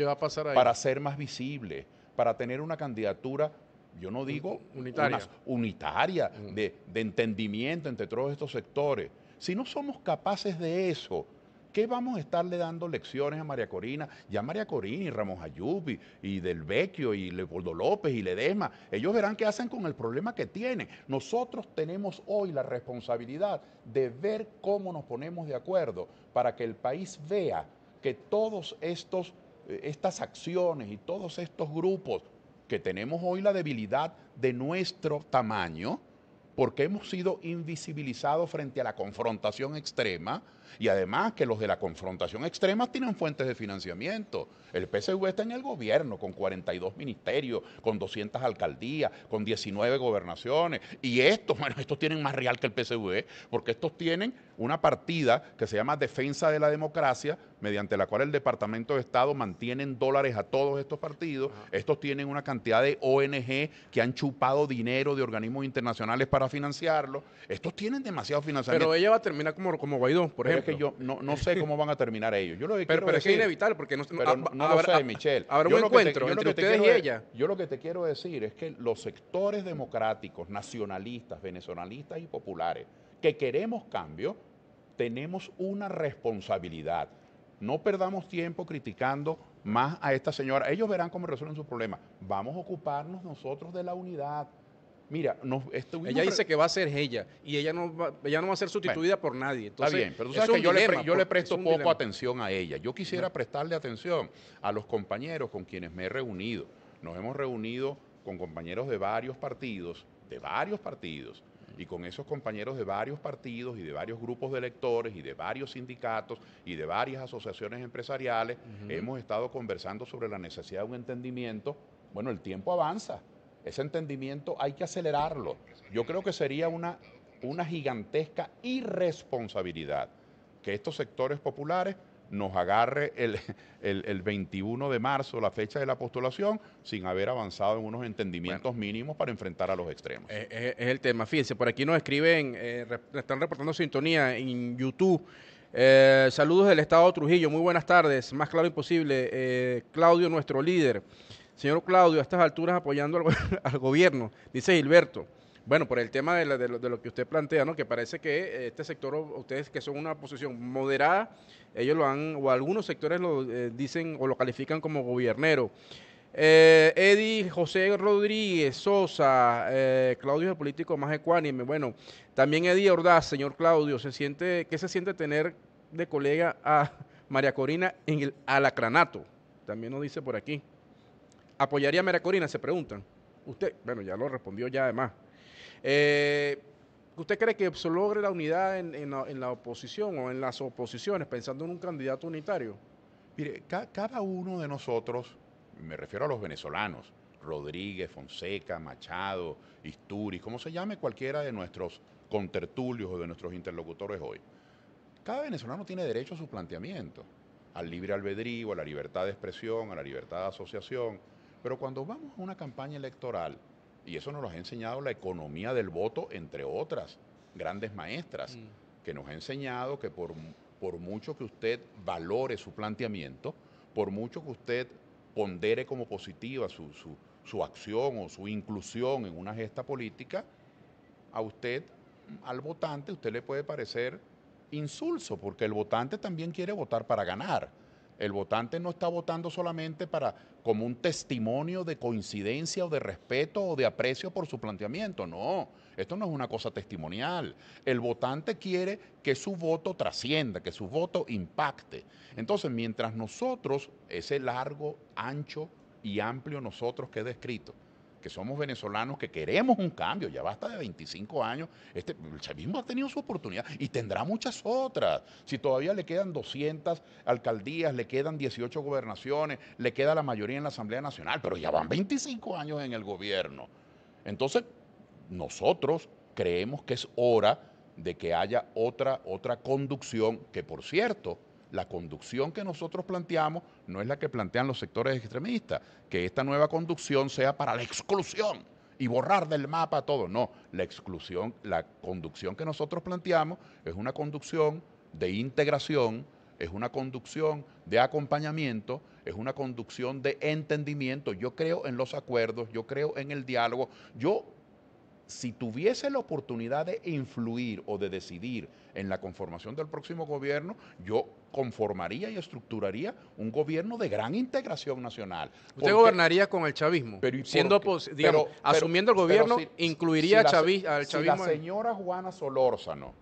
para ser más visibles, para tener una candidatura yo no digo unitaria, unitaria mm. de, entendimiento entre todos estos sectores. Si no somos capaces de eso, ¿Qué vamos a estarle dando lecciones a María Corina? Ya María Corina y Ramos Ayubi y Del Vecchio y Leopoldo López y Ledesma, ellos verán qué hacen con el problema que tienen. Nosotros tenemos hoy la responsabilidad de ver cómo nos ponemos de acuerdo para que el país vea que todos estos eh, estas acciones y todos estos grupos que tenemos hoy la debilidad de nuestro tamaño, porque hemos sido invisibilizados frente a la confrontación extrema, y además que los de la confrontación extrema tienen fuentes de financiamiento. El PSV está en el gobierno con 42 ministerios, con 200 alcaldías, con 19 gobernaciones. Y estos, bueno, estos tienen más real que el PSV, ¿eh? porque estos tienen una partida que se llama Defensa de la Democracia, mediante la cual el Departamento de Estado mantiene dólares a todos estos partidos. Estos tienen una cantidad de ONG que han chupado dinero de organismos internacionales para financiarlo. Estos tienen demasiado financiamiento. Pero ella va a terminar como, como Guaidó, por ejemplo que yo no, sé cómo van a terminar ellos. Yo lo que es inevitable, porque no, pero ah, no, no ah, lo sé, ah, Michelle. Habrá un encuentro entre ustedes y ella. yo lo que te quiero decir es que los sectores democráticos, nacionalistas, venezolanistas y populares, que queremos cambio, tenemos una responsabilidad. No perdamos tiempo criticando más a esta señora. Ellos verán cómo resuelven su problema. Vamos a ocuparnos nosotros de la unidad. Mira, no, ella dice que va a ser ella y ella no va, ella no va a ser sustituida por nadie. está bien, pero tú que yo, le, pues, presto poco atención a ella. Yo quisiera prestarle atención a los compañeros con quienes me he reunido. Nos hemos reunido con compañeros de varios partidos, de varios partidos, y con esos compañeros de varios partidos y de varios grupos de electores y de varios sindicatos y de varias asociaciones empresariales, hemos estado conversando sobre la necesidad de un entendimiento. Bueno, el tiempo avanza. Ese entendimiento hay que acelerarlo. Yo creo que sería una, una gigantesca irresponsabilidad que estos sectores populares nos agarre el, 21 de marzo, la fecha de la postulación, sin haber avanzado en unos entendimientos mínimos para enfrentar a los extremos. Eh, eh, es, el tema. Fíjense, por aquí nos escriben, eh, están reportando sintonía en YouTube. saludos del Estado Trujillo, muy buenas tardes. Más claro imposible. Eh, Claudio, nuestro líder. Señor Claudio, a estas alturas apoyando al, gobierno, dice Gilberto. Bueno, por el tema de, lo, que usted plantea, ¿no? que parece que eh, este sector, ustedes que son una posición moderada, ellos lo han, o algunos sectores lo eh, dicen o lo califican como gobiernero. Eh, José Rodríguez Sosa, eh, Claudio es el político más ecuánime. Bueno, también Eddie Ordaz, señor Claudio, ¿se siente, ¿qué se siente tener de colega a María Corina en el alacranato? También nos dice por aquí. ¿Apoyaría a Meracorina? Se preguntan. Usted, bueno, ya lo respondió ya además. Eh, ¿Usted cree que se logre la unidad en, la, oposición o en las oposiciones, pensando en un candidato unitario? Mire, cada uno de nosotros, me refiero a los venezolanos, Rodríguez, Fonseca, Machado, Isturiz, como se llame cualquiera de nuestros contertulios o de nuestros interlocutores hoy. Cada venezolano tiene derecho a su planteamiento, al libre albedrío, a la libertad de expresión, a la libertad de asociación, pero cuando vamos a una campaña electoral, y eso nos lo ha enseñado la economía del voto, entre otras grandes maestras, mm. que nos ha enseñado que por, por mucho que usted valore su planteamiento, por mucho que usted pondere como positiva su, su, acción o su inclusión en una gesta política, a usted, al votante, usted le puede parecer insulso, porque el votante también quiere votar para ganar. El votante no está votando solamente para como un testimonio de coincidencia o de respeto o de aprecio por su planteamiento. No, esto no es una cosa testimonial. El votante quiere que su voto trascienda, que su voto impacte. Entonces, mientras nosotros, ese largo, ancho y amplio nosotros que he descrito, que somos venezolanos, que queremos un cambio, ya basta de 25 años, este, el chavismo ha tenido su oportunidad y tendrá muchas otras. Si todavía le quedan 200 alcaldías, le quedan 18 gobernaciones, le queda la mayoría en la Asamblea Nacional, pero ya van 25 años en el gobierno. Entonces, nosotros creemos que es hora de que haya otra, otra conducción que, por cierto, la conducción que nosotros planteamos no es la que plantean los sectores extremistas, que esta nueva conducción sea para la exclusión y borrar del mapa todo. No, la exclusión, la conducción que nosotros planteamos es una conducción de integración, es una conducción de acompañamiento, es una conducción de entendimiento. Yo creo en los acuerdos, yo creo en el diálogo. Yo si tuviese la oportunidad de influir o de decidir en la conformación del próximo gobierno, yo conformaría y estructuraría un gobierno de gran integración nacional. Usted gobernaría con el chavismo, pero, siendo asumiendo el gobierno, incluiría al chavismo. la señora Juana Solórzano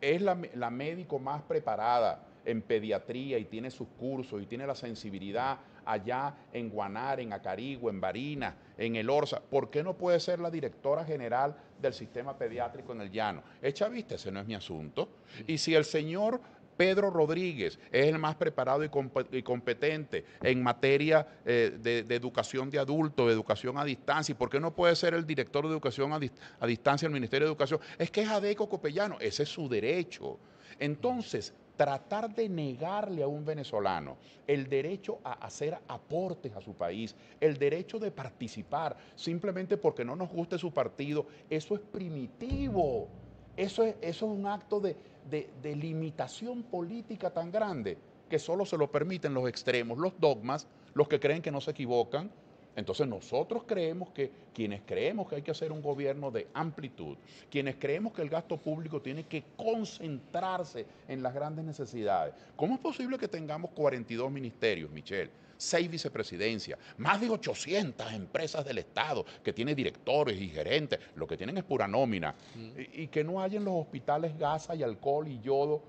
es la médico más preparada en pediatría y tiene sus cursos y tiene la sensibilidad allá en Guanar, en Acarigua, en Barina, en El Orza. ¿Por qué no puede ser la directora general del sistema pediátrico en el llano? Echa vista, ese no es mi asunto. Y si el señor Pedro Rodríguez es el más preparado y, competente en materia eh, de, educación de adultos, de educación a distancia. por qué no puede ser el director de educación a, a distancia del Ministerio de Educación? Es que es Adeco Copellano, ese es su derecho. Entonces, tratar de negarle a un venezolano el derecho a hacer aportes a su país, el derecho de participar, simplemente porque no nos guste su partido, eso es primitivo. Eso es, eso es un acto de, de limitación política tan grande que solo se lo permiten los extremos, los dogmas, los que creen que no se equivocan, entonces nosotros creemos que quienes creemos que hay que hacer un gobierno de amplitud, quienes creemos que el gasto público tiene que concentrarse en las grandes necesidades. ¿Cómo es posible que tengamos 42 ministerios, Michelle? seis vicepresidencias, más de 800 empresas del Estado que tienen directores y gerentes, lo que tienen es pura nómina, mm. y, que no haya en los hospitales gasa y alcohol y yodo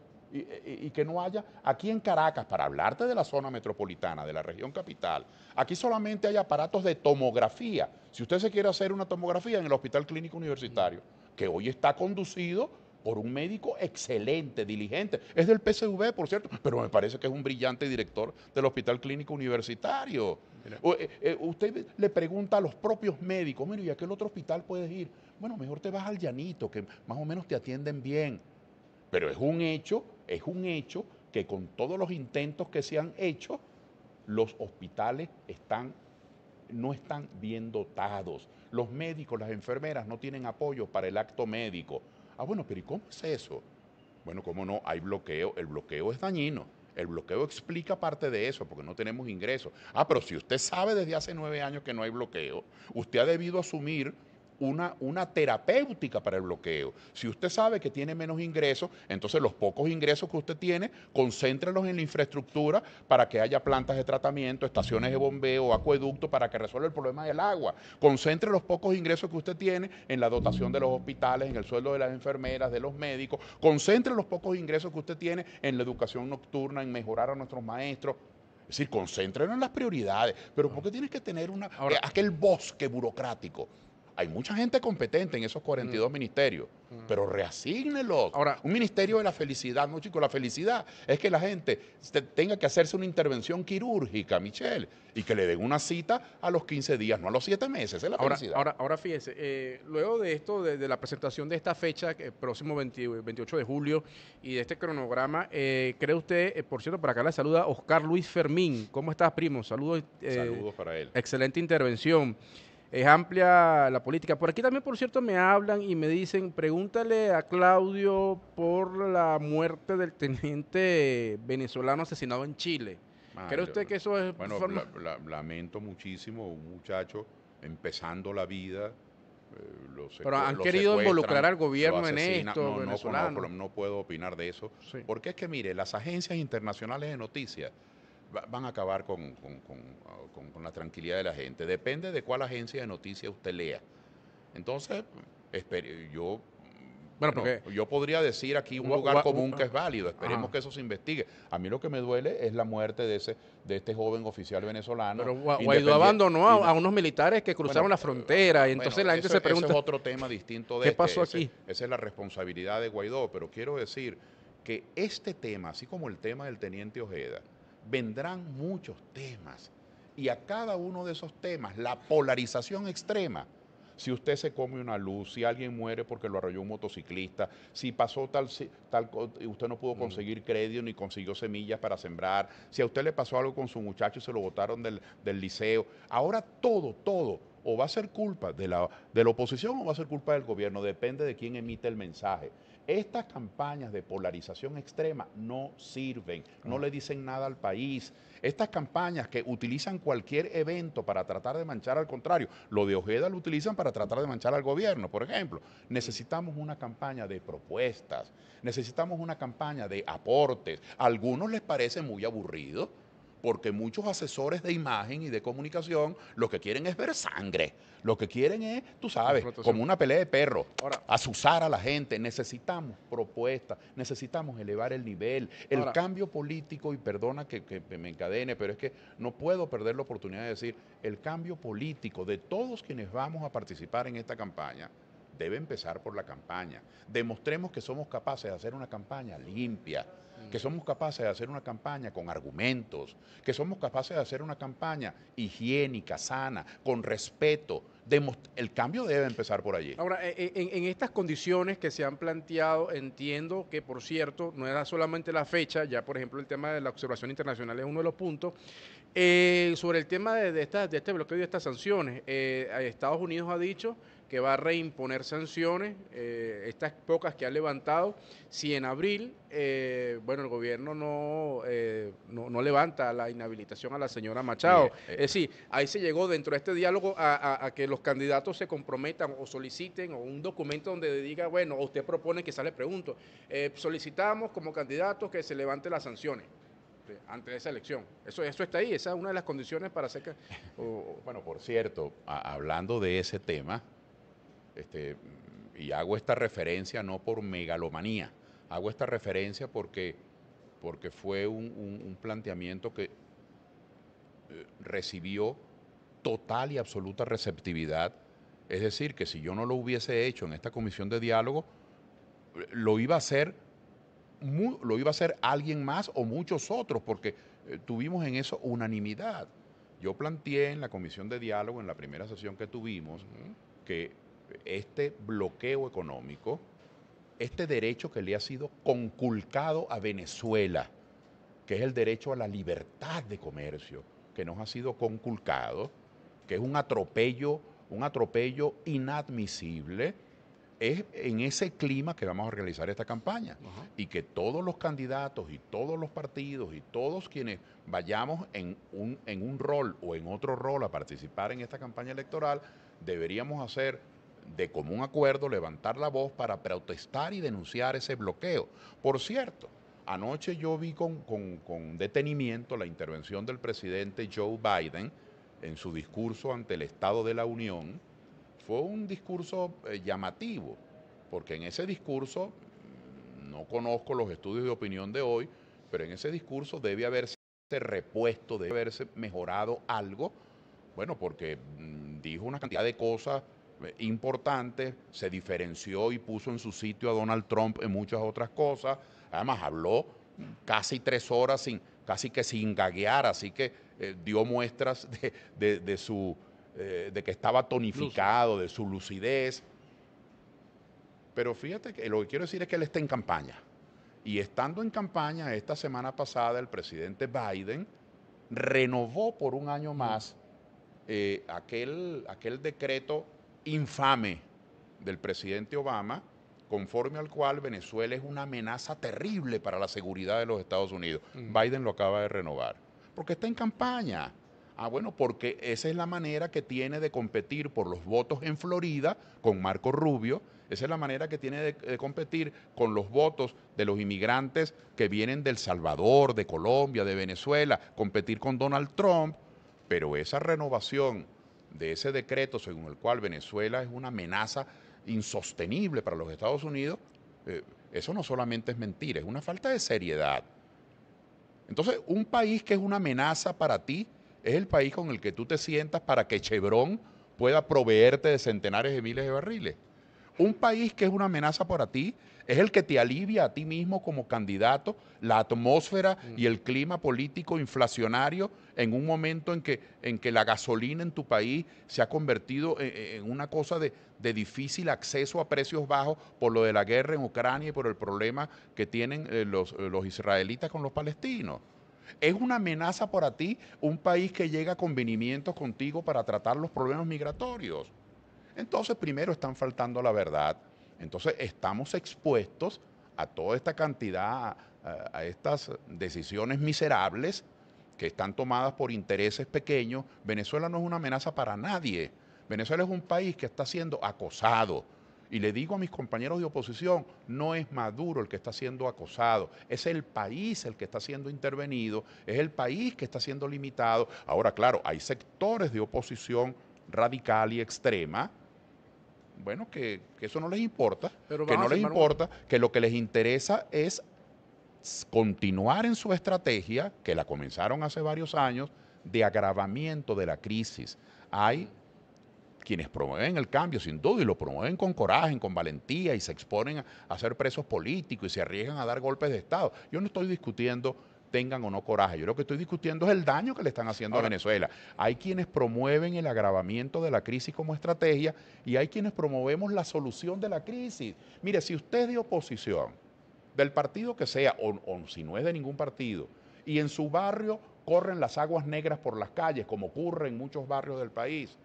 y, que no haya, aquí en Caracas, para hablarte de la zona metropolitana, de la región capital, aquí solamente hay aparatos de tomografía. Si usted se quiere hacer una tomografía en el Hospital Clínico Universitario, que hoy está conducido por un médico excelente, diligente. Es del PSV, por cierto, pero me parece que es un brillante director del Hospital Clínico Universitario. Eh, eh, usted le pregunta a los propios médicos, mire, ¿y a qué otro hospital puedes ir? Bueno, mejor te vas al llanito, que más o menos te atienden bien. Pero es un hecho es un hecho que con todos los intentos que se han hecho, los hospitales están, no están bien dotados. Los médicos, las enfermeras no tienen apoyo para el acto médico. Ah, bueno, pero ¿y cómo es eso? Bueno, cómo no, hay bloqueo. El bloqueo es dañino. El bloqueo explica parte de eso, porque no tenemos ingresos. Ah, pero si usted sabe desde hace nueve años que no hay bloqueo, usted ha debido asumir una, terapéutica para el bloqueo. Si usted sabe que tiene menos ingresos, entonces los pocos ingresos que usted tiene, concéntrelos en la infraestructura para que haya plantas de tratamiento, estaciones de bombeo, acueducto para que resuelva el problema del agua. Concentre los pocos ingresos que usted tiene en la dotación de los hospitales, en el sueldo de las enfermeras, de los médicos. Concentre los pocos ingresos que usted tiene en la educación nocturna, en mejorar a nuestros maestros. Es decir, concéntrenlo en las prioridades. Pero porque qué tienes que tener eh, aquel bosque burocrático? Hay mucha gente competente en esos 42 mm. ministerios, mm. pero reasígnelos. Ahora, un ministerio de la felicidad, no chicos, la felicidad es que la gente tenga que hacerse una intervención quirúrgica, Michelle, y que le den una cita a los 15 días, no a los 7 meses, es la ahora, felicidad. Ahora, fíjese, eh, luego de esto, de, la presentación de esta fecha, el próximo 28 de julio, y de este cronograma, eh, ¿cree usted, eh, por cierto, para acá le saluda Oscar Luis Fermín? ¿Cómo estás, primo? Saludos. Saludos para él. Excelente intervención es amplia la política. Por aquí también, por cierto, me hablan y me dicen, pregúntale a Claudio por la muerte del teniente venezolano asesinado en Chile. ¿Cree usted que eso es... Bueno, lamento muchísimo, un muchacho empezando la vida. Eh, Pero han querido involucrar al gobierno en esto. No, No, puedo opinar de eso. Porque es que, mire, las agencias internacionales de noticias van a acabar ah, con, la tranquilidad de la gente. Depende de cuál agencia de noticias usted lea. Entonces, yo bueno, yo podría decir aquí un lugar común que es válido, esperemos ah. que eso se investigue. A mí lo que me duele es la muerte de ese de este joven oficial venezolano. Pero Guaidó abandonó a, unos militares que cruzaron la frontera y entonces la gente se pregunta... Ese es otro tema distinto de ¿Qué este, pasó aquí? esa es la responsabilidad de Guaidó, pero quiero decir que este tema, así como el tema del teniente Ojeda, vendrán muchos temas. Y a cada uno de esos temas, la polarización extrema, si usted se come una luz, si alguien muere porque lo arrolló un motociclista, si pasó tal, tal usted no pudo mm. conseguir crédito ni consiguió semillas para sembrar, si a usted le pasó algo con su muchacho y se lo botaron del, liceo, ahora todo, todo, o va a ser culpa de la, de la oposición o va a ser culpa del gobierno, depende de quién emite el mensaje. Estas campañas de polarización extrema no sirven, no ah. le dicen nada al país. Estas campañas que utilizan cualquier evento para tratar de manchar al contrario, lo de Ojeda lo utilizan para tratar de manchar al gobierno, por ejemplo. Necesitamos una campaña de propuestas, necesitamos una campaña de aportes. algunos les parece muy aburrido porque muchos asesores de imagen y de comunicación lo que quieren es ver sangre, lo que quieren es, tú sabes, como una pelea de perro, azuzar a la gente. Necesitamos propuestas, necesitamos elevar el nivel. El cambio político, y perdona que me encadene, pero es que no puedo perder la oportunidad de decir, el cambio político de todos quienes vamos a participar en esta campaña, debe empezar por la campaña. Demostremos que somos capaces de hacer una campaña limpia, que somos capaces de hacer una campaña con argumentos, que somos capaces de hacer una campaña higiénica, sana, con respeto. El cambio debe empezar por allí. Ahora, e, e, en, estas condiciones que se han planteado, entiendo que, por cierto, no era solamente la fecha, ya por ejemplo el tema de la observación internacional es uno de los puntos. Eh, sobre el tema de, este bloqueo y de estas sanciones, eh, Estados Unidos ha dicho que va a reimponer sanciones, eh, estas pocas que ha levantado. Si en abril, eh, bueno, el gobierno eh, no, no, levanta la inhabilitación a la señora Machado. es decir, ahí se llegó dentro de este diálogo a, que los candidatos se comprometan o soliciten o un documento donde diga, bueno, usted propone, que sale pregunto, solicitamos como candidatos que se levante las sanciones antes de esa elección. Eso, eso está ahí, esa es una de las condiciones para hacer que... bueno, por cierto, hablando de ese tema, este, y hago esta referencia no por megalomanía, hago esta referencia porque, porque fue un, planteamiento que eh, recibió total y absoluta receptividad. Es decir, que si yo no lo hubiese hecho en esta comisión de diálogo, lo iba a hacer, lo iba a hacer alguien más o muchos otros, porque eh, tuvimos en eso unanimidad. Yo planteé en la comisión de diálogo, en la primera sesión que tuvimos, que este bloqueo económico, este derecho que le ha sido conculcado a Venezuela, que es el derecho a la libertad de comercio, que nos ha sido conculcado, que es un atropello, un atropello inadmisible, es en ese clima que vamos a realizar esta campaña y que todos los candidatos y todos los partidos y todos quienes vayamos en un, en un rol o en otro rol a participar en esta campaña electoral, deberíamos hacer de común acuerdo levantar la voz para protestar y denunciar ese bloqueo. Por cierto, anoche yo vi con, detenimiento la intervención del presidente Joe Biden en su discurso ante el Estado de la Unión. Fue un discurso eh, llamativo, porque en ese discurso, mm, no conozco los estudios de opinión de hoy, pero en ese discurso debe haberse repuesto, debe haberse mejorado algo, bueno, porque mm, dijo una cantidad de cosas importante, se diferenció y puso en su sitio a Donald Trump en muchas otras cosas. Además, habló casi tres horas sin, casi que sin gaguear, así que eh, dio muestras de, su eh, de que estaba tonificado, de su lucidez. Pero fíjate que lo que quiero decir es que él está en campaña. Y estando en campaña, esta semana pasada, el presidente Biden renovó por un año más eh, aquel, aquel decreto infame del presidente Obama, conforme al cual Venezuela es una amenaza terrible para la seguridad de los Estados Unidos. Mm. Biden lo acaba de renovar, porque está en campaña. Ah, bueno, porque esa es la manera que tiene de competir por los votos en Florida con Marco Rubio, esa es la manera que tiene de, de, competir con los votos de los inmigrantes que vienen del Salvador, de Colombia, de Venezuela, competir con Donald Trump, pero esa renovación de ese decreto según el cual Venezuela es una amenaza insostenible para los Estados Unidos, eh, eso no solamente es mentira, es una falta de seriedad. Entonces, un país que es una amenaza para ti es el país con el que tú te sientas para que Chevron pueda proveerte de centenares de miles de barriles. Un país que es una amenaza para ti es el que te alivia a ti mismo como candidato la atmósfera mm. y el clima político inflacionario en un momento en que, en que la gasolina en tu país se ha convertido e, e, en, una cosa de, difícil acceso a precios bajos por lo de la guerra en Ucrania y por el problema que tienen eh, los, eh, los israelitas con los palestinos. Es una amenaza para ti un país que llega a convenimientos contigo para tratar los problemas migratorios. Entonces, primero están faltando la verdad. Entonces estamos expuestos a toda esta cantidad, a, estas decisiones miserables que están tomadas por intereses pequeños. Venezuela no es una amenaza para nadie. Venezuela es un país que está siendo acosado. Y le digo a mis compañeros de oposición, no es Maduro el que está siendo acosado, es el país el que está siendo intervenido, es el país que está siendo limitado. Ahora, claro, hay sectores de oposición radical y extrema bueno, que, eso no les importa, que no les importa, que lo que les interesa es continuar en su estrategia, que la comenzaron hace varios años, de agravamiento de la crisis. Hay quienes promueven el cambio, sin duda, y lo promueven con coraje, con valentía, y se exponen a, a ser presos políticos y se arriesgan a dar golpes de Estado. Yo no estoy discutiendo tengan o no coraje. Yo lo que estoy discutiendo es el daño que le están haciendo a Venezuela. Hay quienes promueven el agravamiento de la crisis como estrategia y hay quienes promovemos la solución de la crisis. Mire, si usted es de oposición, del partido que sea, o si no es de ningún partido, y en su barrio corren las aguas negras por las calles, como ocurre en muchos barrios del país,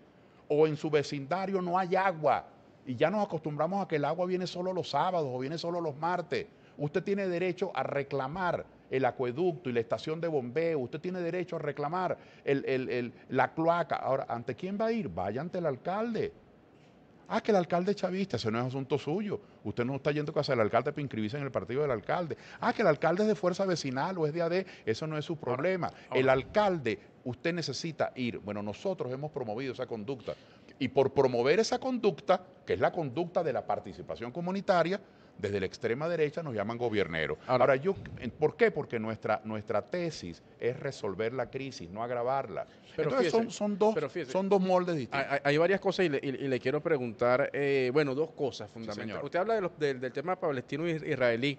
o en su vecindario no hay agua, y ya nos acostumbramos a que el agua viene solo los sábados o viene solo los martes, usted tiene derecho a reclamar el acueducto y la estación de bombeo, usted tiene derecho a reclamar la cloaca. Ahora, ¿ante quién va a ir? Vaya ante el alcalde. Ah, que el alcalde es chavista, ese no es asunto suyo. Usted no está yendo a casa del alcalde para inscribirse en el partido del alcalde. Ah, que el alcalde es de fuerza vecinal o es de AD, eso no es su problema. El alcalde, usted necesita ir. Bueno, nosotros hemos promovido esa conducta. Y por promover esa conducta, que es la conducta de la participación comunitaria, desde la extrema derecha nos llaman gobierneros. Ahora, yo, ¿por qué? Porque nuestra, nuestra tesis es resolver la crisis, no agravarla. Pero Entonces son, dos, son dos moldes distintos. Hay, varias cosas y le, quiero preguntar, eh, bueno, dos cosas fundamentales. Usted habla del tema palestino-israelí.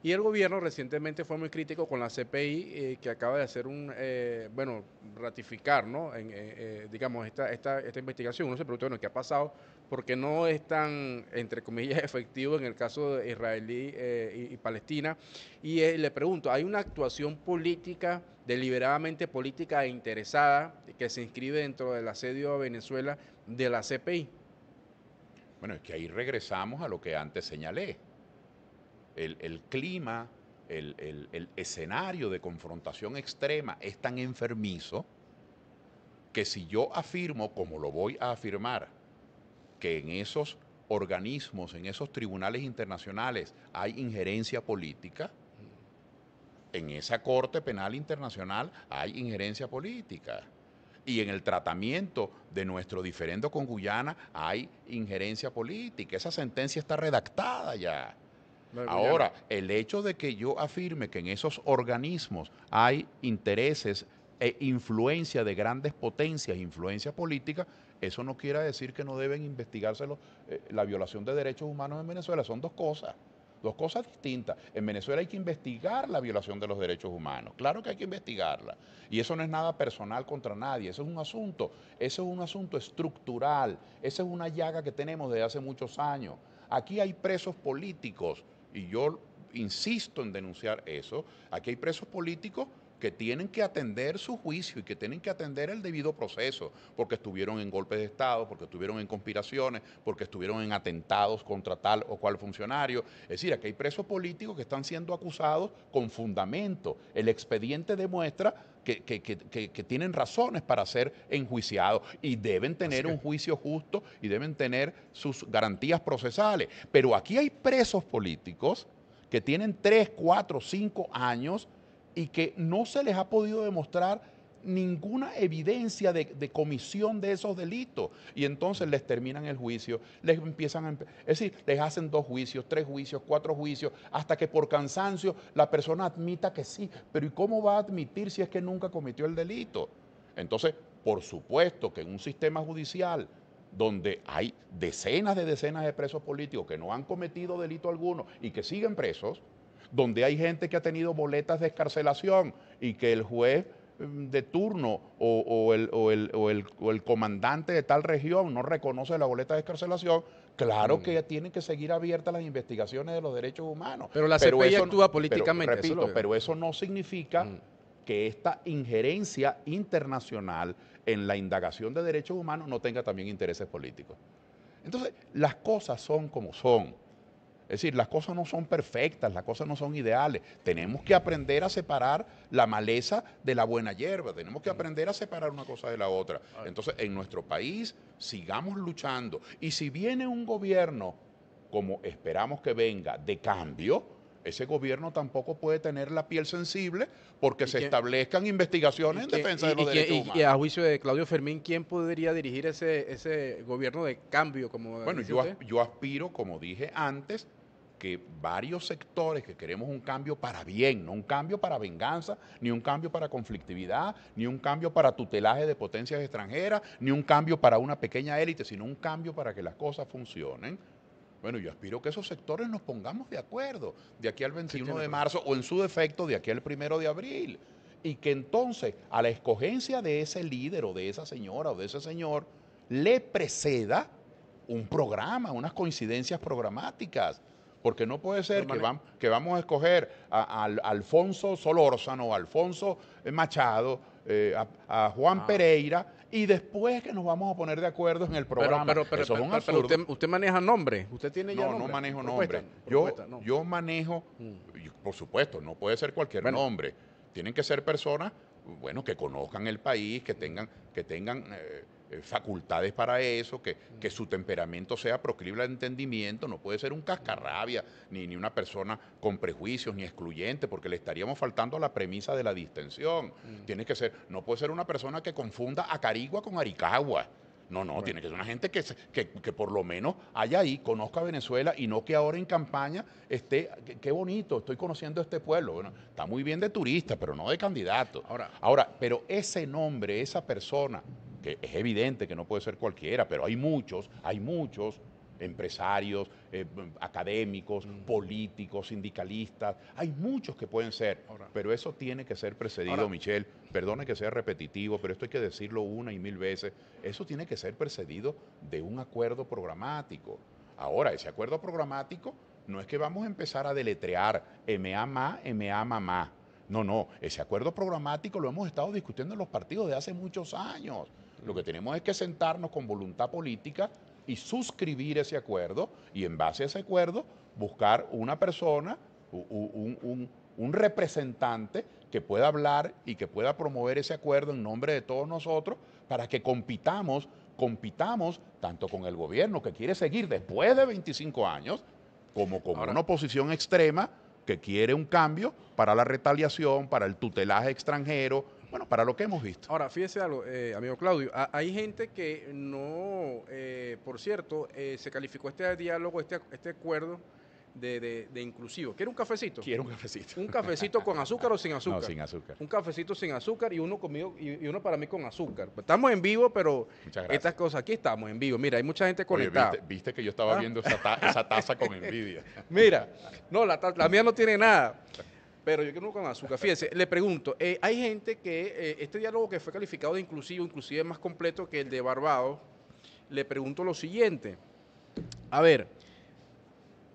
Y el gobierno recientemente fue muy crítico con la CPI eh, que acaba de hacer un, eh, bueno, ratificar, ¿no? En, eh, digamos, esta, esta, esta investigación. Uno se pregunta, bueno, ¿qué ha pasado? Porque no es tan, entre comillas, efectivo en el caso de israelí y, Palestina. Y le pregunto, ¿hay una actuación política, deliberadamente política e interesada, que se inscribe dentro del asedio a Venezuela de la CPI? Bueno, es que ahí regresamos a lo que antes señalé el, clima, el, el, escenario de confrontación extrema es tan enfermizo que si yo afirmo, como lo voy a afirmar, que en esos organismos, en esos tribunales internacionales hay injerencia política, en esa Corte Penal Internacional hay injerencia política. Y en el tratamiento de nuestro diferendo con Guyana hay injerencia política. Esa sentencia está redactada ya. Ahora, el hecho de que yo afirme que en esos organismos hay intereses e influencia de grandes potencias, influencia política, eso no quiere decir que no deben investigarse eh, la violación de derechos humanos en Venezuela. Son dos cosas, dos cosas distintas. En Venezuela hay que investigar la violación de los derechos humanos. Claro que hay que investigarla. Y eso no es nada personal contra nadie. Eso es un asunto, eso es un asunto estructural. Esa es una llaga que tenemos desde hace muchos años. Aquí hay presos políticos y yo insisto en denunciar eso. Aquí hay presos políticos que tienen que atender su juicio y que tienen que atender el debido proceso, porque estuvieron en golpes de Estado, porque estuvieron en conspiraciones, porque estuvieron en atentados contra tal o cual funcionario. Es decir, aquí hay presos políticos que están siendo acusados con fundamento. El expediente demuestra que, tienen razones para ser enjuiciados y deben tener un juicio justo y deben tener sus garantías procesales. Pero aquí hay presos políticos que tienen tres, cuatro, cinco años y que no se les ha podido demostrar ninguna evidencia de, comisión de esos delitos. Y entonces les terminan el juicio, les empiezan a... Es decir, les hacen dos juicios, tres juicios, cuatro juicios, hasta que por cansancio la persona admita que sí. Pero ¿y cómo va a admitir si es que nunca cometió el delito? Entonces, por supuesto que en un sistema judicial donde hay decenas de decenas de presos políticos que no han cometido delito alguno y que siguen presos, donde hay gente que ha tenido boletas de escarcelación y que el juez mm, de turno o, el, comandante de tal región no reconoce la boleta de escarcelación, claro mm. que tienen que seguir abiertas las investigaciones de los derechos humanos. Pero la CPI actúa políticamente. Pero, repito, eso pero eso no significa mm. que esta injerencia internacional en la indagación de derechos humanos no tenga también intereses políticos. Entonces, las cosas son como son. Es decir, las cosas no son perfectas, las cosas no son ideales. Tenemos que aprender a separar la maleza de la buena hierba, tenemos que aprender a separar una cosa de la otra. Entonces, en nuestro país, sigamos luchando. Y si viene un gobierno, como esperamos que venga, de cambio, ese gobierno tampoco puede tener la piel sensible porque se establezcan investigaciones en defensa de los derechos humanos. Y a juicio de Claudio Fermín, ¿quién podría dirigir ese, ese gobierno de cambio? Como bueno, yo, yo aspiro, como dije antes, que varios sectores que queremos un cambio para bien, no un cambio para venganza, ni un cambio para conflictividad, ni un cambio para tutelaje de potencias extranjeras, ni un cambio para una pequeña élite, sino un cambio para que las cosas funcionen bueno, yo aspiro que esos sectores nos pongamos de acuerdo de aquí al 21 de marzo o en su defecto de aquí al 1 de abril. Y que entonces a la escogencia de ese líder o de esa señora o de ese señor le preceda un programa, unas coincidencias programáticas. Porque no puede ser que, vamos a escoger a, Alfonso Solórzano, eh, eh, a Alfonso Machado, a, Juan ah. Pereira y después que nos vamos a poner de acuerdo en el programa. Pero, pero, usted, usted, maneja nombre, usted tiene ya No, no manejo nombre. yo, yo manejo, mm. por supuesto, no puede ser cualquier nombre. Tienen que ser personas, bueno, que conozcan el país, que tengan, que tengan eh, eh, facultades para eso, que, su temperamento sea proclive al entendimiento, no puede ser un cascarrabia, ni, una persona con prejuicios, ni excluyente, porque le estaríamos faltando a la premisa de la distensión. Mm. Tiene que ser, no puede ser una persona que confunda a Carigua con Aricagua. No, no, tiene que ser una gente que, por lo menos haya ahí, conozca Venezuela y no que ahora en campaña esté, qué bonito, estoy conociendo este pueblo. Bueno, está muy bien de turista, pero no de candidato. ahora, pero ese nombre, esa persona, que es evidente que no puede ser cualquiera, pero hay muchos, hay muchos empresarios, eh, académicos, mm. políticos, sindicalistas, hay muchos que pueden ser, pero eso tiene que ser precedido, Michelle, perdone que sea repetitivo, pero esto hay que decirlo una y mil veces, eso tiene que ser precedido de un acuerdo programático. Ahora, ese acuerdo programático no es que vamos a empezar a deletrear MA más, MA más, No, no, ese acuerdo programático lo hemos estado discutiendo en los partidos de hace muchos años. Lo que tenemos es que sentarnos con voluntad política y suscribir ese acuerdo y en base a ese acuerdo buscar una persona, un, representante que pueda hablar y que pueda promover ese acuerdo en nombre de todos nosotros para que compitamos, compitamos tanto con el gobierno que quiere seguir después de 25 años, como con una oposición extrema que quiere un cambio para la retaliación, para el tutelaje extranjero, bueno, para lo que hemos visto. Ahora, fíjese algo, eh, amigo Claudio, hay gente que no, eh, por cierto, eh, se calificó este diálogo, este, este, acuerdo de, de, de, inclusivo. ¿Quiere un cafecito? Quiero un cafecito. ¿Un cafecito con azúcar o sin azúcar? No, sin azúcar. Un cafecito sin azúcar y uno conmigo y, uno para mí con azúcar. estamos en vivo, pero estas cosas, aquí estamos en vivo. Mira, hay mucha gente conectada. ¿viste, que yo estaba ah. viendo esa, taza con envidia. Mira, no, la, la mía no tiene nada. Pero yo quiero con azúcar. Fíjense, le pregunto, eh, hay gente que eh, este diálogo que fue calificado de inclusivo, inclusive más completo que el de Barbados, le pregunto lo siguiente. A ver,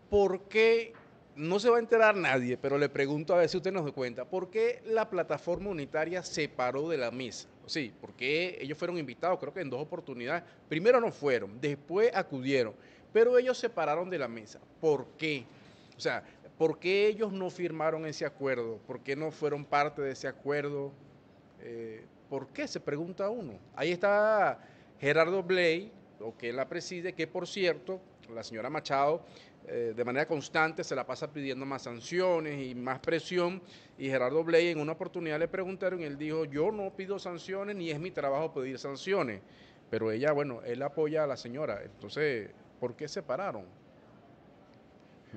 ¿por qué no se va a enterar nadie, pero le pregunto a ver si usted nos da cuenta, ¿por qué la plataforma unitaria se paró de la mesa? Sí, porque ellos fueron invitados, creo que en dos oportunidades. Primero no fueron, después acudieron, pero ellos se pararon de la mesa. ¿Por qué? O sea, ¿Por qué ellos no firmaron ese acuerdo? ¿Por qué no fueron parte de ese acuerdo? Eh, ¿Por qué? Se pregunta uno. Ahí está Gerardo Bley, lo que la preside, que por cierto, la señora Machado eh, de manera constante se la pasa pidiendo más sanciones y más presión. Y Gerardo Bley en una oportunidad le preguntaron y él dijo, yo no pido sanciones ni es mi trabajo pedir sanciones. Pero ella, bueno, él apoya a la señora. Entonces, ¿por qué se pararon?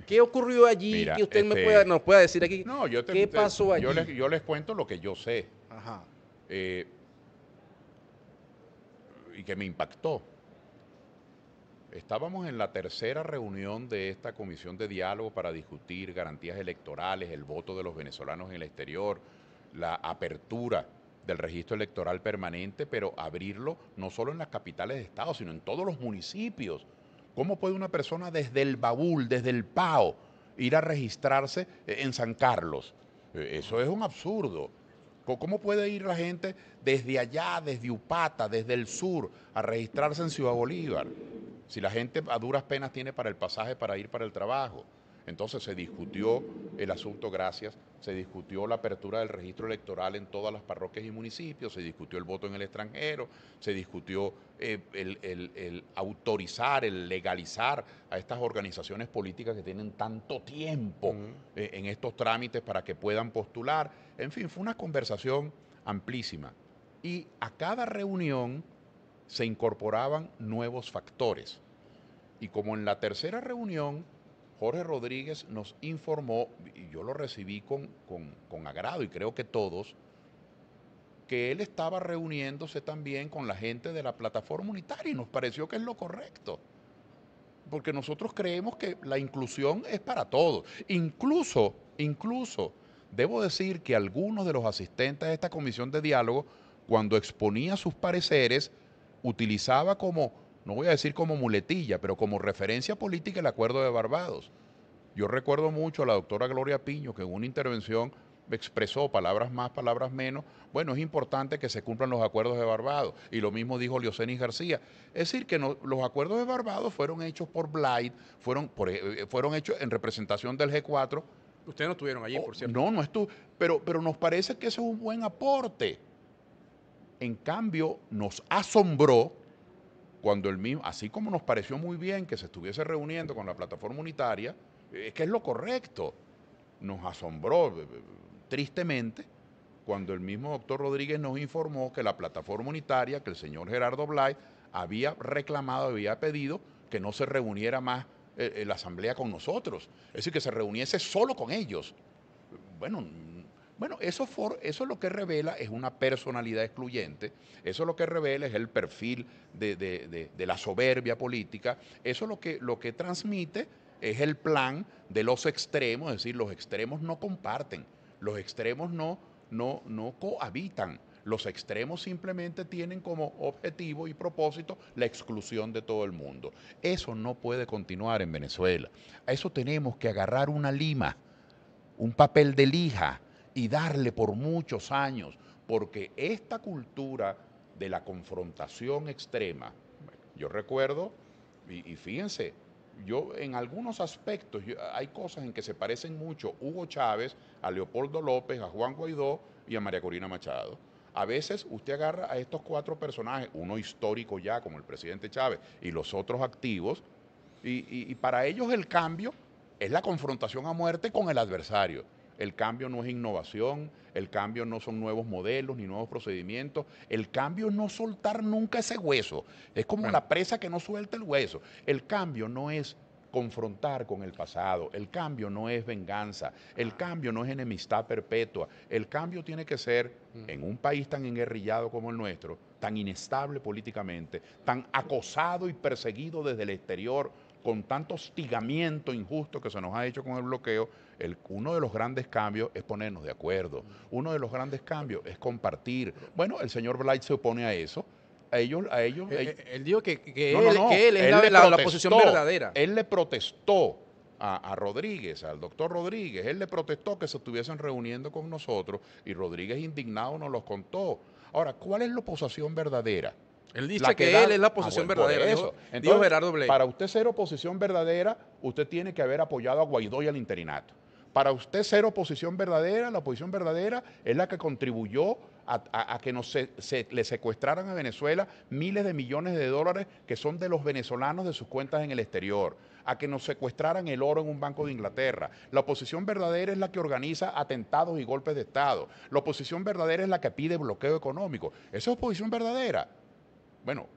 ¿Qué ocurrió allí usted este, nos pueda decir aquí? ¿Qué pasó allí? Yo les, cuento lo que yo sé. Eh, y que me impactó. Estábamos en la tercera reunión de esta comisión de diálogo para discutir garantías electorales, el voto de los venezolanos en el exterior, la apertura del registro electoral permanente, pero abrirlo no solo en las capitales de Estado, sino en todos los municipios ¿Cómo puede una persona desde el Babul, desde el PAO, ir a registrarse eh, en San Carlos? Eh, eso es un absurdo. ¿Cómo puede ir la gente desde allá, desde Upata, desde el sur, a registrarse en Ciudad Bolívar? Si la gente a duras penas tiene para el pasaje para ir para el trabajo. Entonces se discutió el asunto, gracias, se discutió la apertura del registro electoral en todas las parroquias y municipios, se discutió el voto en el extranjero, se discutió eh, el, autorizar, el legalizar a estas organizaciones políticas que tienen tanto tiempo eh, en estos trámites para que puedan postular. En fin, fue una conversación amplísima. Y a cada reunión se incorporaban nuevos factores. Y como en la tercera reunión Jorge Rodríguez nos informó, y yo lo recibí con, agrado y creo que todos, que él estaba reuniéndose también con la gente de la plataforma unitaria y nos pareció que es lo correcto. Porque nosotros creemos que la inclusión es para todos. Incluso, incluso, debo decir que algunos de los asistentes de esta comisión de diálogo, cuando exponía sus pareceres, utilizaba como no voy a decir como muletilla, pero como referencia política el acuerdo de Barbados. Yo recuerdo mucho a la doctora Gloria Piño que en una intervención expresó palabras más, palabras menos. Bueno, es importante que se cumplan los acuerdos de Barbados. Y lo mismo dijo Liocenis García. Es decir, que los acuerdos de Barbados fueron hechos por Blight, fueron, eh, eh, fueron hechos en representación del G4. Ustedes no estuvieron allí, por oh, cierto. No, no estuvo. pero nos parece que ese es un buen aporte. En cambio, nos asombró cuando el mismo, así como nos pareció muy bien que se estuviese reuniendo con la plataforma unitaria, es que es lo correcto, nos asombró eh, eh, tristemente cuando el mismo doctor Rodríguez nos informó que la plataforma unitaria, que el señor Gerardo Blay había reclamado, había pedido que no se reuniera más eh, la asamblea con nosotros, es decir, que se reuniese solo con ellos. Bueno, bueno, eso, eso lo que revela es una personalidad excluyente, eso lo que revela es el perfil de, la soberbia política, eso lo que, lo que transmite es el plan de los extremos, es decir, los extremos no comparten, los extremos no, no, no cohabitan, los extremos simplemente tienen como objetivo y propósito la exclusión de todo el mundo. Eso no puede continuar en Venezuela. A eso tenemos que agarrar una lima, un papel de lija y darle por muchos años, porque esta cultura de la confrontación extrema, yo recuerdo, y, fíjense, yo en algunos aspectos, hay cosas en que se parecen mucho Hugo Chávez, a Leopoldo López, a Juan Guaidó y a María Corina Machado. A veces usted agarra a estos cuatro personajes, uno histórico ya como el presidente Chávez y los otros activos, y para ellos el cambio es la confrontación a muerte con el adversario. El cambio no es innovación, el cambio no son nuevos modelos ni nuevos procedimientos, el cambio no soltar nunca ese hueso, es como la presa que no suelta el hueso. El cambio no es confrontar con el pasado, el cambio no es venganza, el cambio no es enemistad perpetua, el cambio tiene que ser mm. en un país tan enguerrillado como el nuestro, tan inestable políticamente, tan acosado y perseguido desde el exterior con tanto hostigamiento injusto que se nos ha hecho con el bloqueo, uno de los grandes cambios es ponernos de acuerdo. Uno de los grandes cambios es compartir. Bueno, el señor Blight se opone a eso. A ellos, a ellos. Eh, eh, él, dijo que, él, es la, posición verdadera. Él le protestó a, Rodríguez, al doctor Rodríguez. Él le protestó que se estuviesen reuniendo con nosotros y Rodríguez indignado nos los contó. Ahora, ¿cuál es la oposición verdadera? Él dice que, él es la oposición ah, verdadera, eso. Entonces, Gerardo Para usted ser oposición verdadera, usted tiene que haber apoyado a Guaidó y al interinato. Para usted ser oposición verdadera, la oposición verdadera es la que contribuyó a, que nos le secuestraran a Venezuela miles de millones de dólares que son de los venezolanos de sus cuentas en el exterior a que nos secuestraran el oro en un banco de Inglaterra. La oposición verdadera es la que organiza atentados y golpes de Estado. La oposición verdadera es la que pide bloqueo económico. Esa es oposición verdadera. Bueno,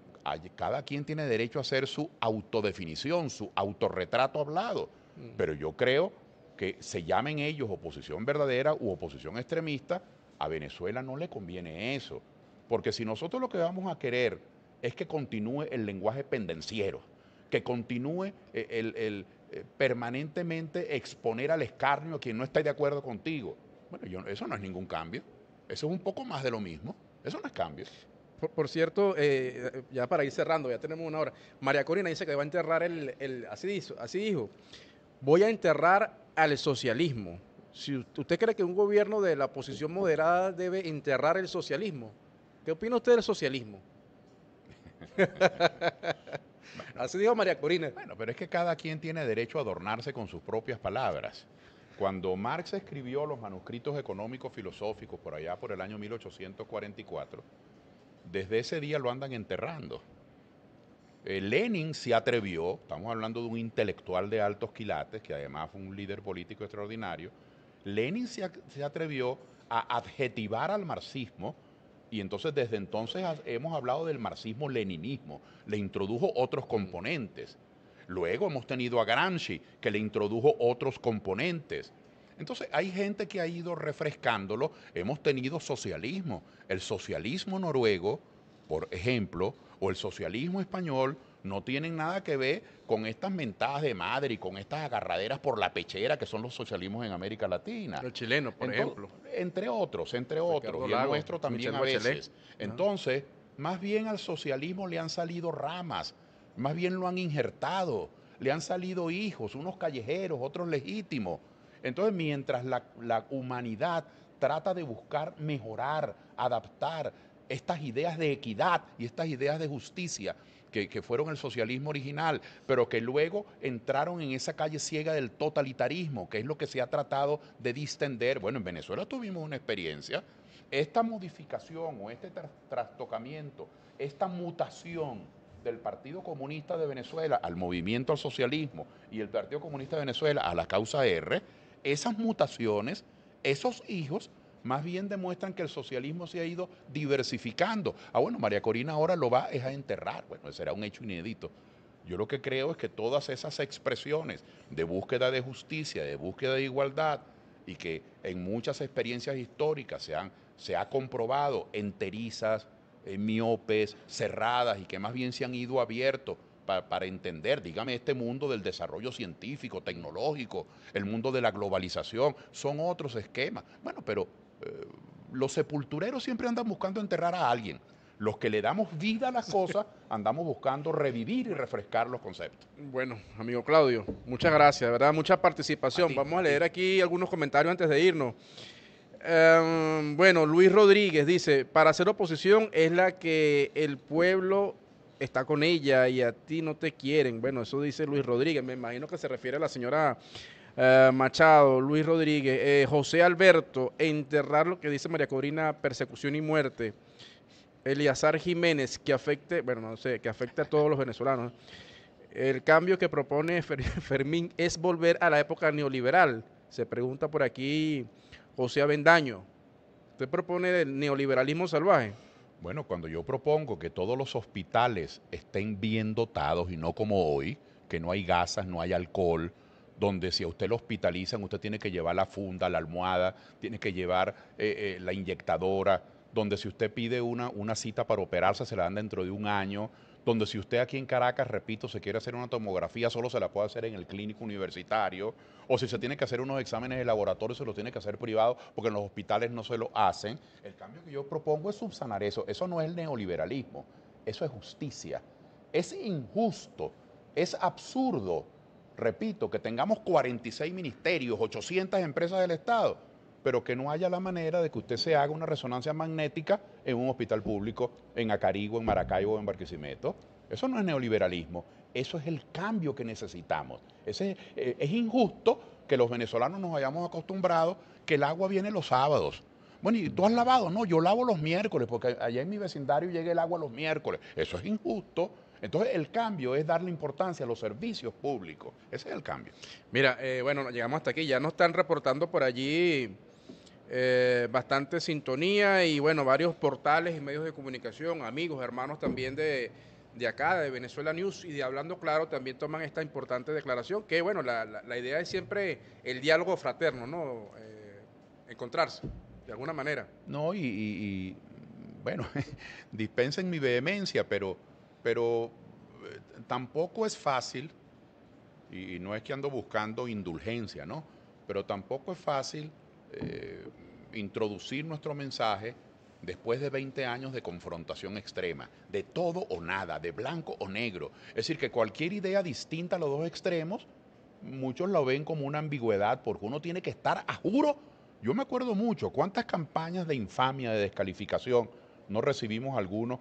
cada quien tiene derecho a hacer su autodefinición, su autorretrato hablado, mm. pero yo creo que se llamen ellos oposición verdadera u oposición extremista, a Venezuela no le conviene eso, porque si nosotros lo que vamos a querer es que continúe el lenguaje pendenciero, que continúe eh, el, eh, permanentemente exponer al escarnio a quien no está de acuerdo contigo. Bueno, yo, eso no es ningún cambio. Eso es un poco más de lo mismo. Eso no es cambio. Por, cierto, eh, ya para ir cerrando, ya tenemos una hora. María Corina dice que va a enterrar el, así, dijo, así dijo, voy a enterrar al socialismo. Si usted cree que un gobierno de la posición moderada debe enterrar el socialismo, ¿qué opina usted del socialismo? así dijo María Corina. Bueno, pero es que cada quien tiene derecho a adornarse con sus propias palabras. Cuando Marx escribió los manuscritos económicos filosóficos por allá por el año 1844, desde ese día lo andan enterrando. Eh, Lenin se atrevió, estamos hablando de un intelectual de altos quilates, que además fue un líder político extraordinario, Lenin se, se atrevió a adjetivar al marxismo y entonces desde entonces hemos hablado del marxismo-leninismo, le introdujo otros mm. componentes. Luego hemos tenido a Gramsci, que le introdujo otros componentes. Entonces hay gente que ha ido refrescándolo. Hemos tenido socialismo. El socialismo noruego, por ejemplo, o el socialismo español no tienen nada que ver con estas mentadas de madre y con estas agarraderas por la pechera que son los socialismos en América Latina. El chileno, por ejemplo. Entre otros, entre otros. y el nuestro también a veces. Entonces, más bien al socialismo le han salido ramas, más bien lo han injertado, le han salido hijos, unos callejeros, otros legítimos. Entonces, mientras la, humanidad trata de buscar mejorar, adaptar estas ideas de equidad y estas ideas de justicia, que, fueron el socialismo original, pero que luego entraron en esa calle ciega del totalitarismo, que es lo que se ha tratado de distender. Bueno, en Venezuela tuvimos una experiencia. Esta modificación o este trastocamiento, esta mutación del Partido Comunista de Venezuela al movimiento al socialismo y el Partido Comunista de Venezuela a la causa R, esas mutaciones, esos hijos, más bien demuestran que el socialismo se ha ido diversificando. Ah, bueno, María Corina ahora lo va a enterrar. Bueno, será un hecho inédito. Yo lo que creo es que todas esas expresiones de búsqueda de justicia, de búsqueda de igualdad, y que en muchas experiencias históricas se, han, se ha comprobado enterizas, eh, miopes, cerradas, y que más bien se han ido abiertos para, entender, dígame, este mundo del desarrollo científico, tecnológico, el mundo de la globalización, son otros esquemas. Bueno, pero eh, los sepultureros siempre andan buscando enterrar a alguien. Los que le damos vida a las cosas andamos buscando revivir y refrescar los conceptos. Bueno, amigo Claudio, muchas gracias, ¿verdad? Mucha participación. Vamos a, leer aquí algunos comentarios antes de irnos. Em, bueno, Luis Rodríguez dice, para hacer oposición es la que el pueblo está con ella y a ti no te quieren. Bueno, eso dice Luis Rodríguez. Me imagino que se refiere a la señora eh, Machado, Luis Rodríguez. Eh, José Alberto, enterrar lo que dice María Corina, persecución y muerte. Eliazar Jiménez, que afecte, bueno, no sé, que afecte a todos los venezolanos. El cambio que propone Fermín es volver a la época neoliberal. Se pregunta por aquí José Avendaño. ¿Usted propone el neoliberalismo salvaje? Bueno, cuando yo propongo que todos los hospitales estén bien dotados y no como hoy, que no hay gasas, no hay alcohol, donde si a usted lo hospitalizan, usted tiene que llevar la funda, la almohada, tiene que llevar eh, eh, la inyectadora, donde si usted pide una, una cita para operarse, se la dan dentro de un año, donde si usted aquí en Caracas, repito, se quiere hacer una tomografía, solo se la puede hacer en el clínico universitario, o si se tiene que hacer unos exámenes de laboratorio, se los tiene que hacer privado, porque en los hospitales no se lo hacen. El cambio que yo propongo es subsanar eso. Eso no es neoliberalismo, eso es justicia. Es injusto, es absurdo, repito, que tengamos 46 ministerios, 800 empresas del Estado pero que no haya la manera de que usted se haga una resonancia magnética en un hospital público, en Acarigo, en Maracaibo, en Barquisimeto. Eso no es neoliberalismo, eso es el cambio que necesitamos. Ese, eh, es injusto que los venezolanos nos hayamos acostumbrado que el agua viene los sábados. Bueno, ¿y tú has lavado? No, yo lavo los miércoles, porque allá en mi vecindario llega el agua los miércoles. Eso es injusto. Entonces el cambio es darle importancia a los servicios públicos. Ese es el cambio. Mira, eh, bueno, llegamos hasta aquí. Ya nos están reportando por allí eh, bastante sintonía y bueno, varios portales y medios de comunicación, amigos, hermanos también de, de acá, de Venezuela News y de Hablando Claro, también toman esta importante declaración, que bueno, la, idea es siempre el diálogo fraterno, ¿no? Eh, encontrarse, de alguna manera. No, y, y, bueno, dispensen mi vehemencia, pero, pero eh, tampoco es fácil, y no es que ando buscando indulgencia, ¿no? Pero tampoco es fácil introducir nuestro mensaje después de 20 años de confrontación extrema, de todo o nada, de blanco o negro. Es decir, que cualquier idea distinta a los dos extremos, muchos lo ven como una ambigüedad, porque uno tiene que estar a juro. Yo me acuerdo mucho cuántas campañas de infamia, de descalificación, no recibimos algunos.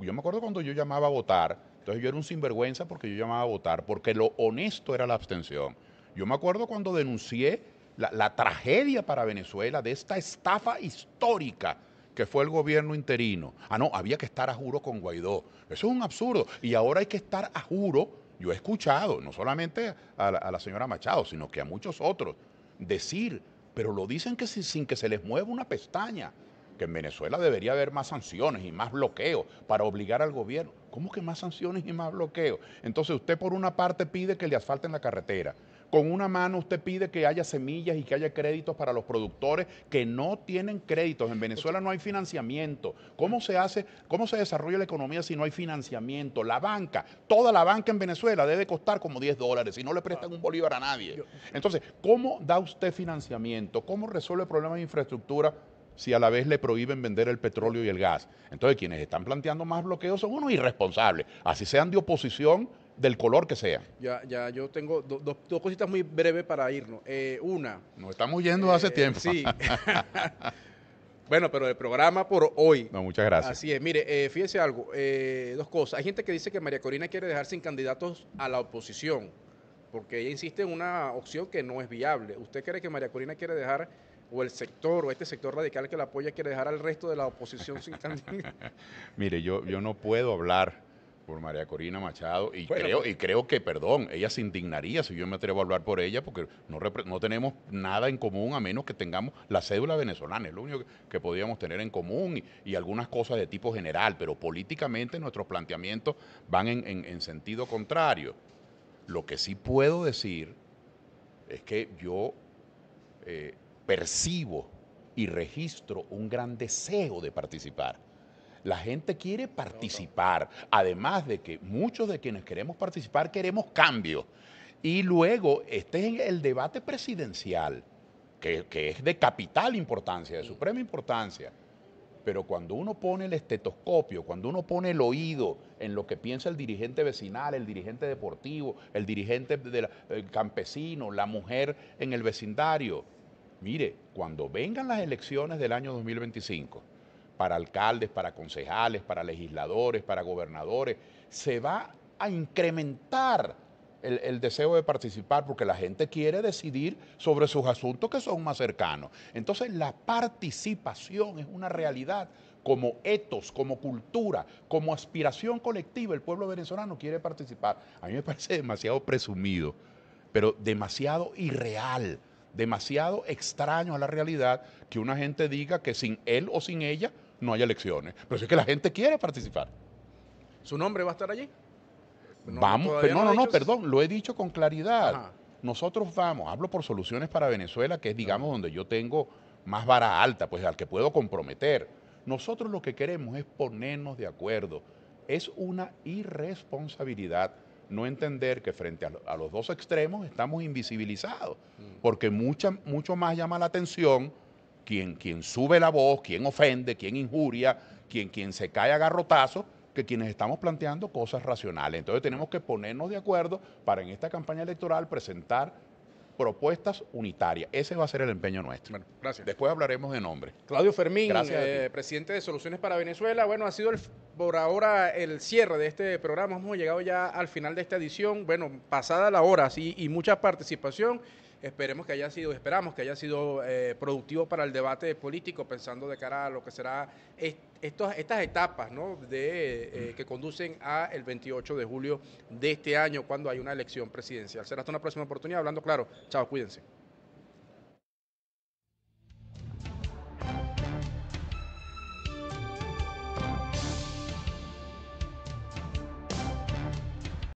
Yo me acuerdo cuando yo llamaba a votar, entonces yo era un sinvergüenza porque yo llamaba a votar, porque lo honesto era la abstención. Yo me acuerdo cuando denuncié la, tragedia para Venezuela de esta estafa histórica que fue el gobierno interino. Ah, no, había que estar a juro con Guaidó. Eso es un absurdo. Y ahora hay que estar a juro. Yo he escuchado, no solamente a la, señora Machado, sino que a muchos otros, decir, pero lo dicen que sin, sin que se les mueva una pestaña, que en Venezuela debería haber más sanciones y más bloqueos para obligar al gobierno. ¿Cómo que más sanciones y más bloqueo Entonces usted por una parte pide que le asfalten la carretera con una mano usted pide que haya semillas y que haya créditos para los productores que no tienen créditos. En Venezuela no hay financiamiento. ¿Cómo se hace? ¿Cómo se desarrolla la economía si no hay financiamiento? La banca, toda la banca en Venezuela debe costar como 10 dólares y no le prestan un bolívar a nadie. Entonces, ¿cómo da usted financiamiento? ¿Cómo resuelve problemas de infraestructura? si a la vez le prohíben vender el petróleo y el gas. Entonces, quienes están planteando más bloqueos son unos irresponsables. Así sean de oposición, del color que sea. Ya, ya, yo tengo dos cositas muy breves para irnos. Eh, una. Nos estamos yendo hace eh, tiempo. Sí. bueno, pero el programa por hoy. No, muchas gracias. Así es. Mire, eh, fíjese algo. dos cosas. Hay gente que dice que María Corina quiere dejar sin candidatos a la oposición, porque ella insiste en una opción que no es viable. ¿Usted cree que María Corina quiere dejar o el sector o este sector radical que la apoya quiere dejar al resto de la oposición sin candidatos? Mire, yo, yo no puedo hablar por María Corina Machado y creo pues y creo que perdón ella se indignaría si yo me atrevo a hablar por ella porque no, tenemos nada en común a menos que tengamos la cédula venezolana es lo único que, podíamos tener en común y, algunas cosas de tipo general pero políticamente nuestros planteamientos van en, sentido contrario lo que sí puedo decir es que yo eh, percibo y registro un gran deseo de participar la gente quiere participar, además de que muchos de quienes queremos participar queremos cambio. Y luego, este en el debate presidencial, que, es de capital importancia, de suprema importancia. Pero cuando uno pone el estetoscopio, cuando uno pone el oído en lo que piensa el dirigente vecinal, el dirigente deportivo, el dirigente campesino, la mujer en el vecindario, mire, cuando vengan las elecciones del año 2025, para alcaldes, para concejales, para legisladores, para gobernadores. Se va a incrementar el, deseo de participar porque la gente quiere decidir sobre sus asuntos que son más cercanos. Entonces la participación es una realidad como etos, como cultura, como aspiración colectiva. El pueblo venezolano quiere participar. A mí me parece demasiado presumido, pero demasiado irreal, demasiado extraño a la realidad que una gente diga que sin él o sin ella no hay elecciones. Pero si es que la gente quiere participar. ¿Su nombre va a estar allí? vamos, pero no, no, no, perdón, lo he dicho con claridad. Nosotros vamos, hablo por soluciones para Venezuela, que es, digamos, donde yo tengo más vara alta, pues al que puedo comprometer. Nosotros lo que queremos es ponernos de acuerdo. Es una irresponsabilidad no entender que frente a, los dos extremos estamos invisibilizados, mm. porque mucha, mucho más llama la atención quien, quien sube la voz, quien ofende, quien injuria, quien, quien se cae a garrotazo, que quienes estamos planteando cosas racionales. Entonces tenemos que ponernos de acuerdo para en esta campaña electoral presentar propuestas unitarias. Ese va a ser el empeño nuestro. gracias. Después hablaremos de nombre. Claudio Fermín, eh, presidente de Soluciones para Venezuela. Bueno, ha sido el, por ahora el cierre de este programa. Hemos llegado ya al final de esta edición. Bueno, pasada la hora sí, y mucha participación. Esperemos que haya sido, esperamos que haya sido eh, productivo para el debate político, pensando de cara a lo que será estas etapas ¿no? de, eh, que conducen a el 28 de julio de este año, cuando hay una elección presidencial. Será hasta una próxima oportunidad. Hablando claro, chao, cuídense.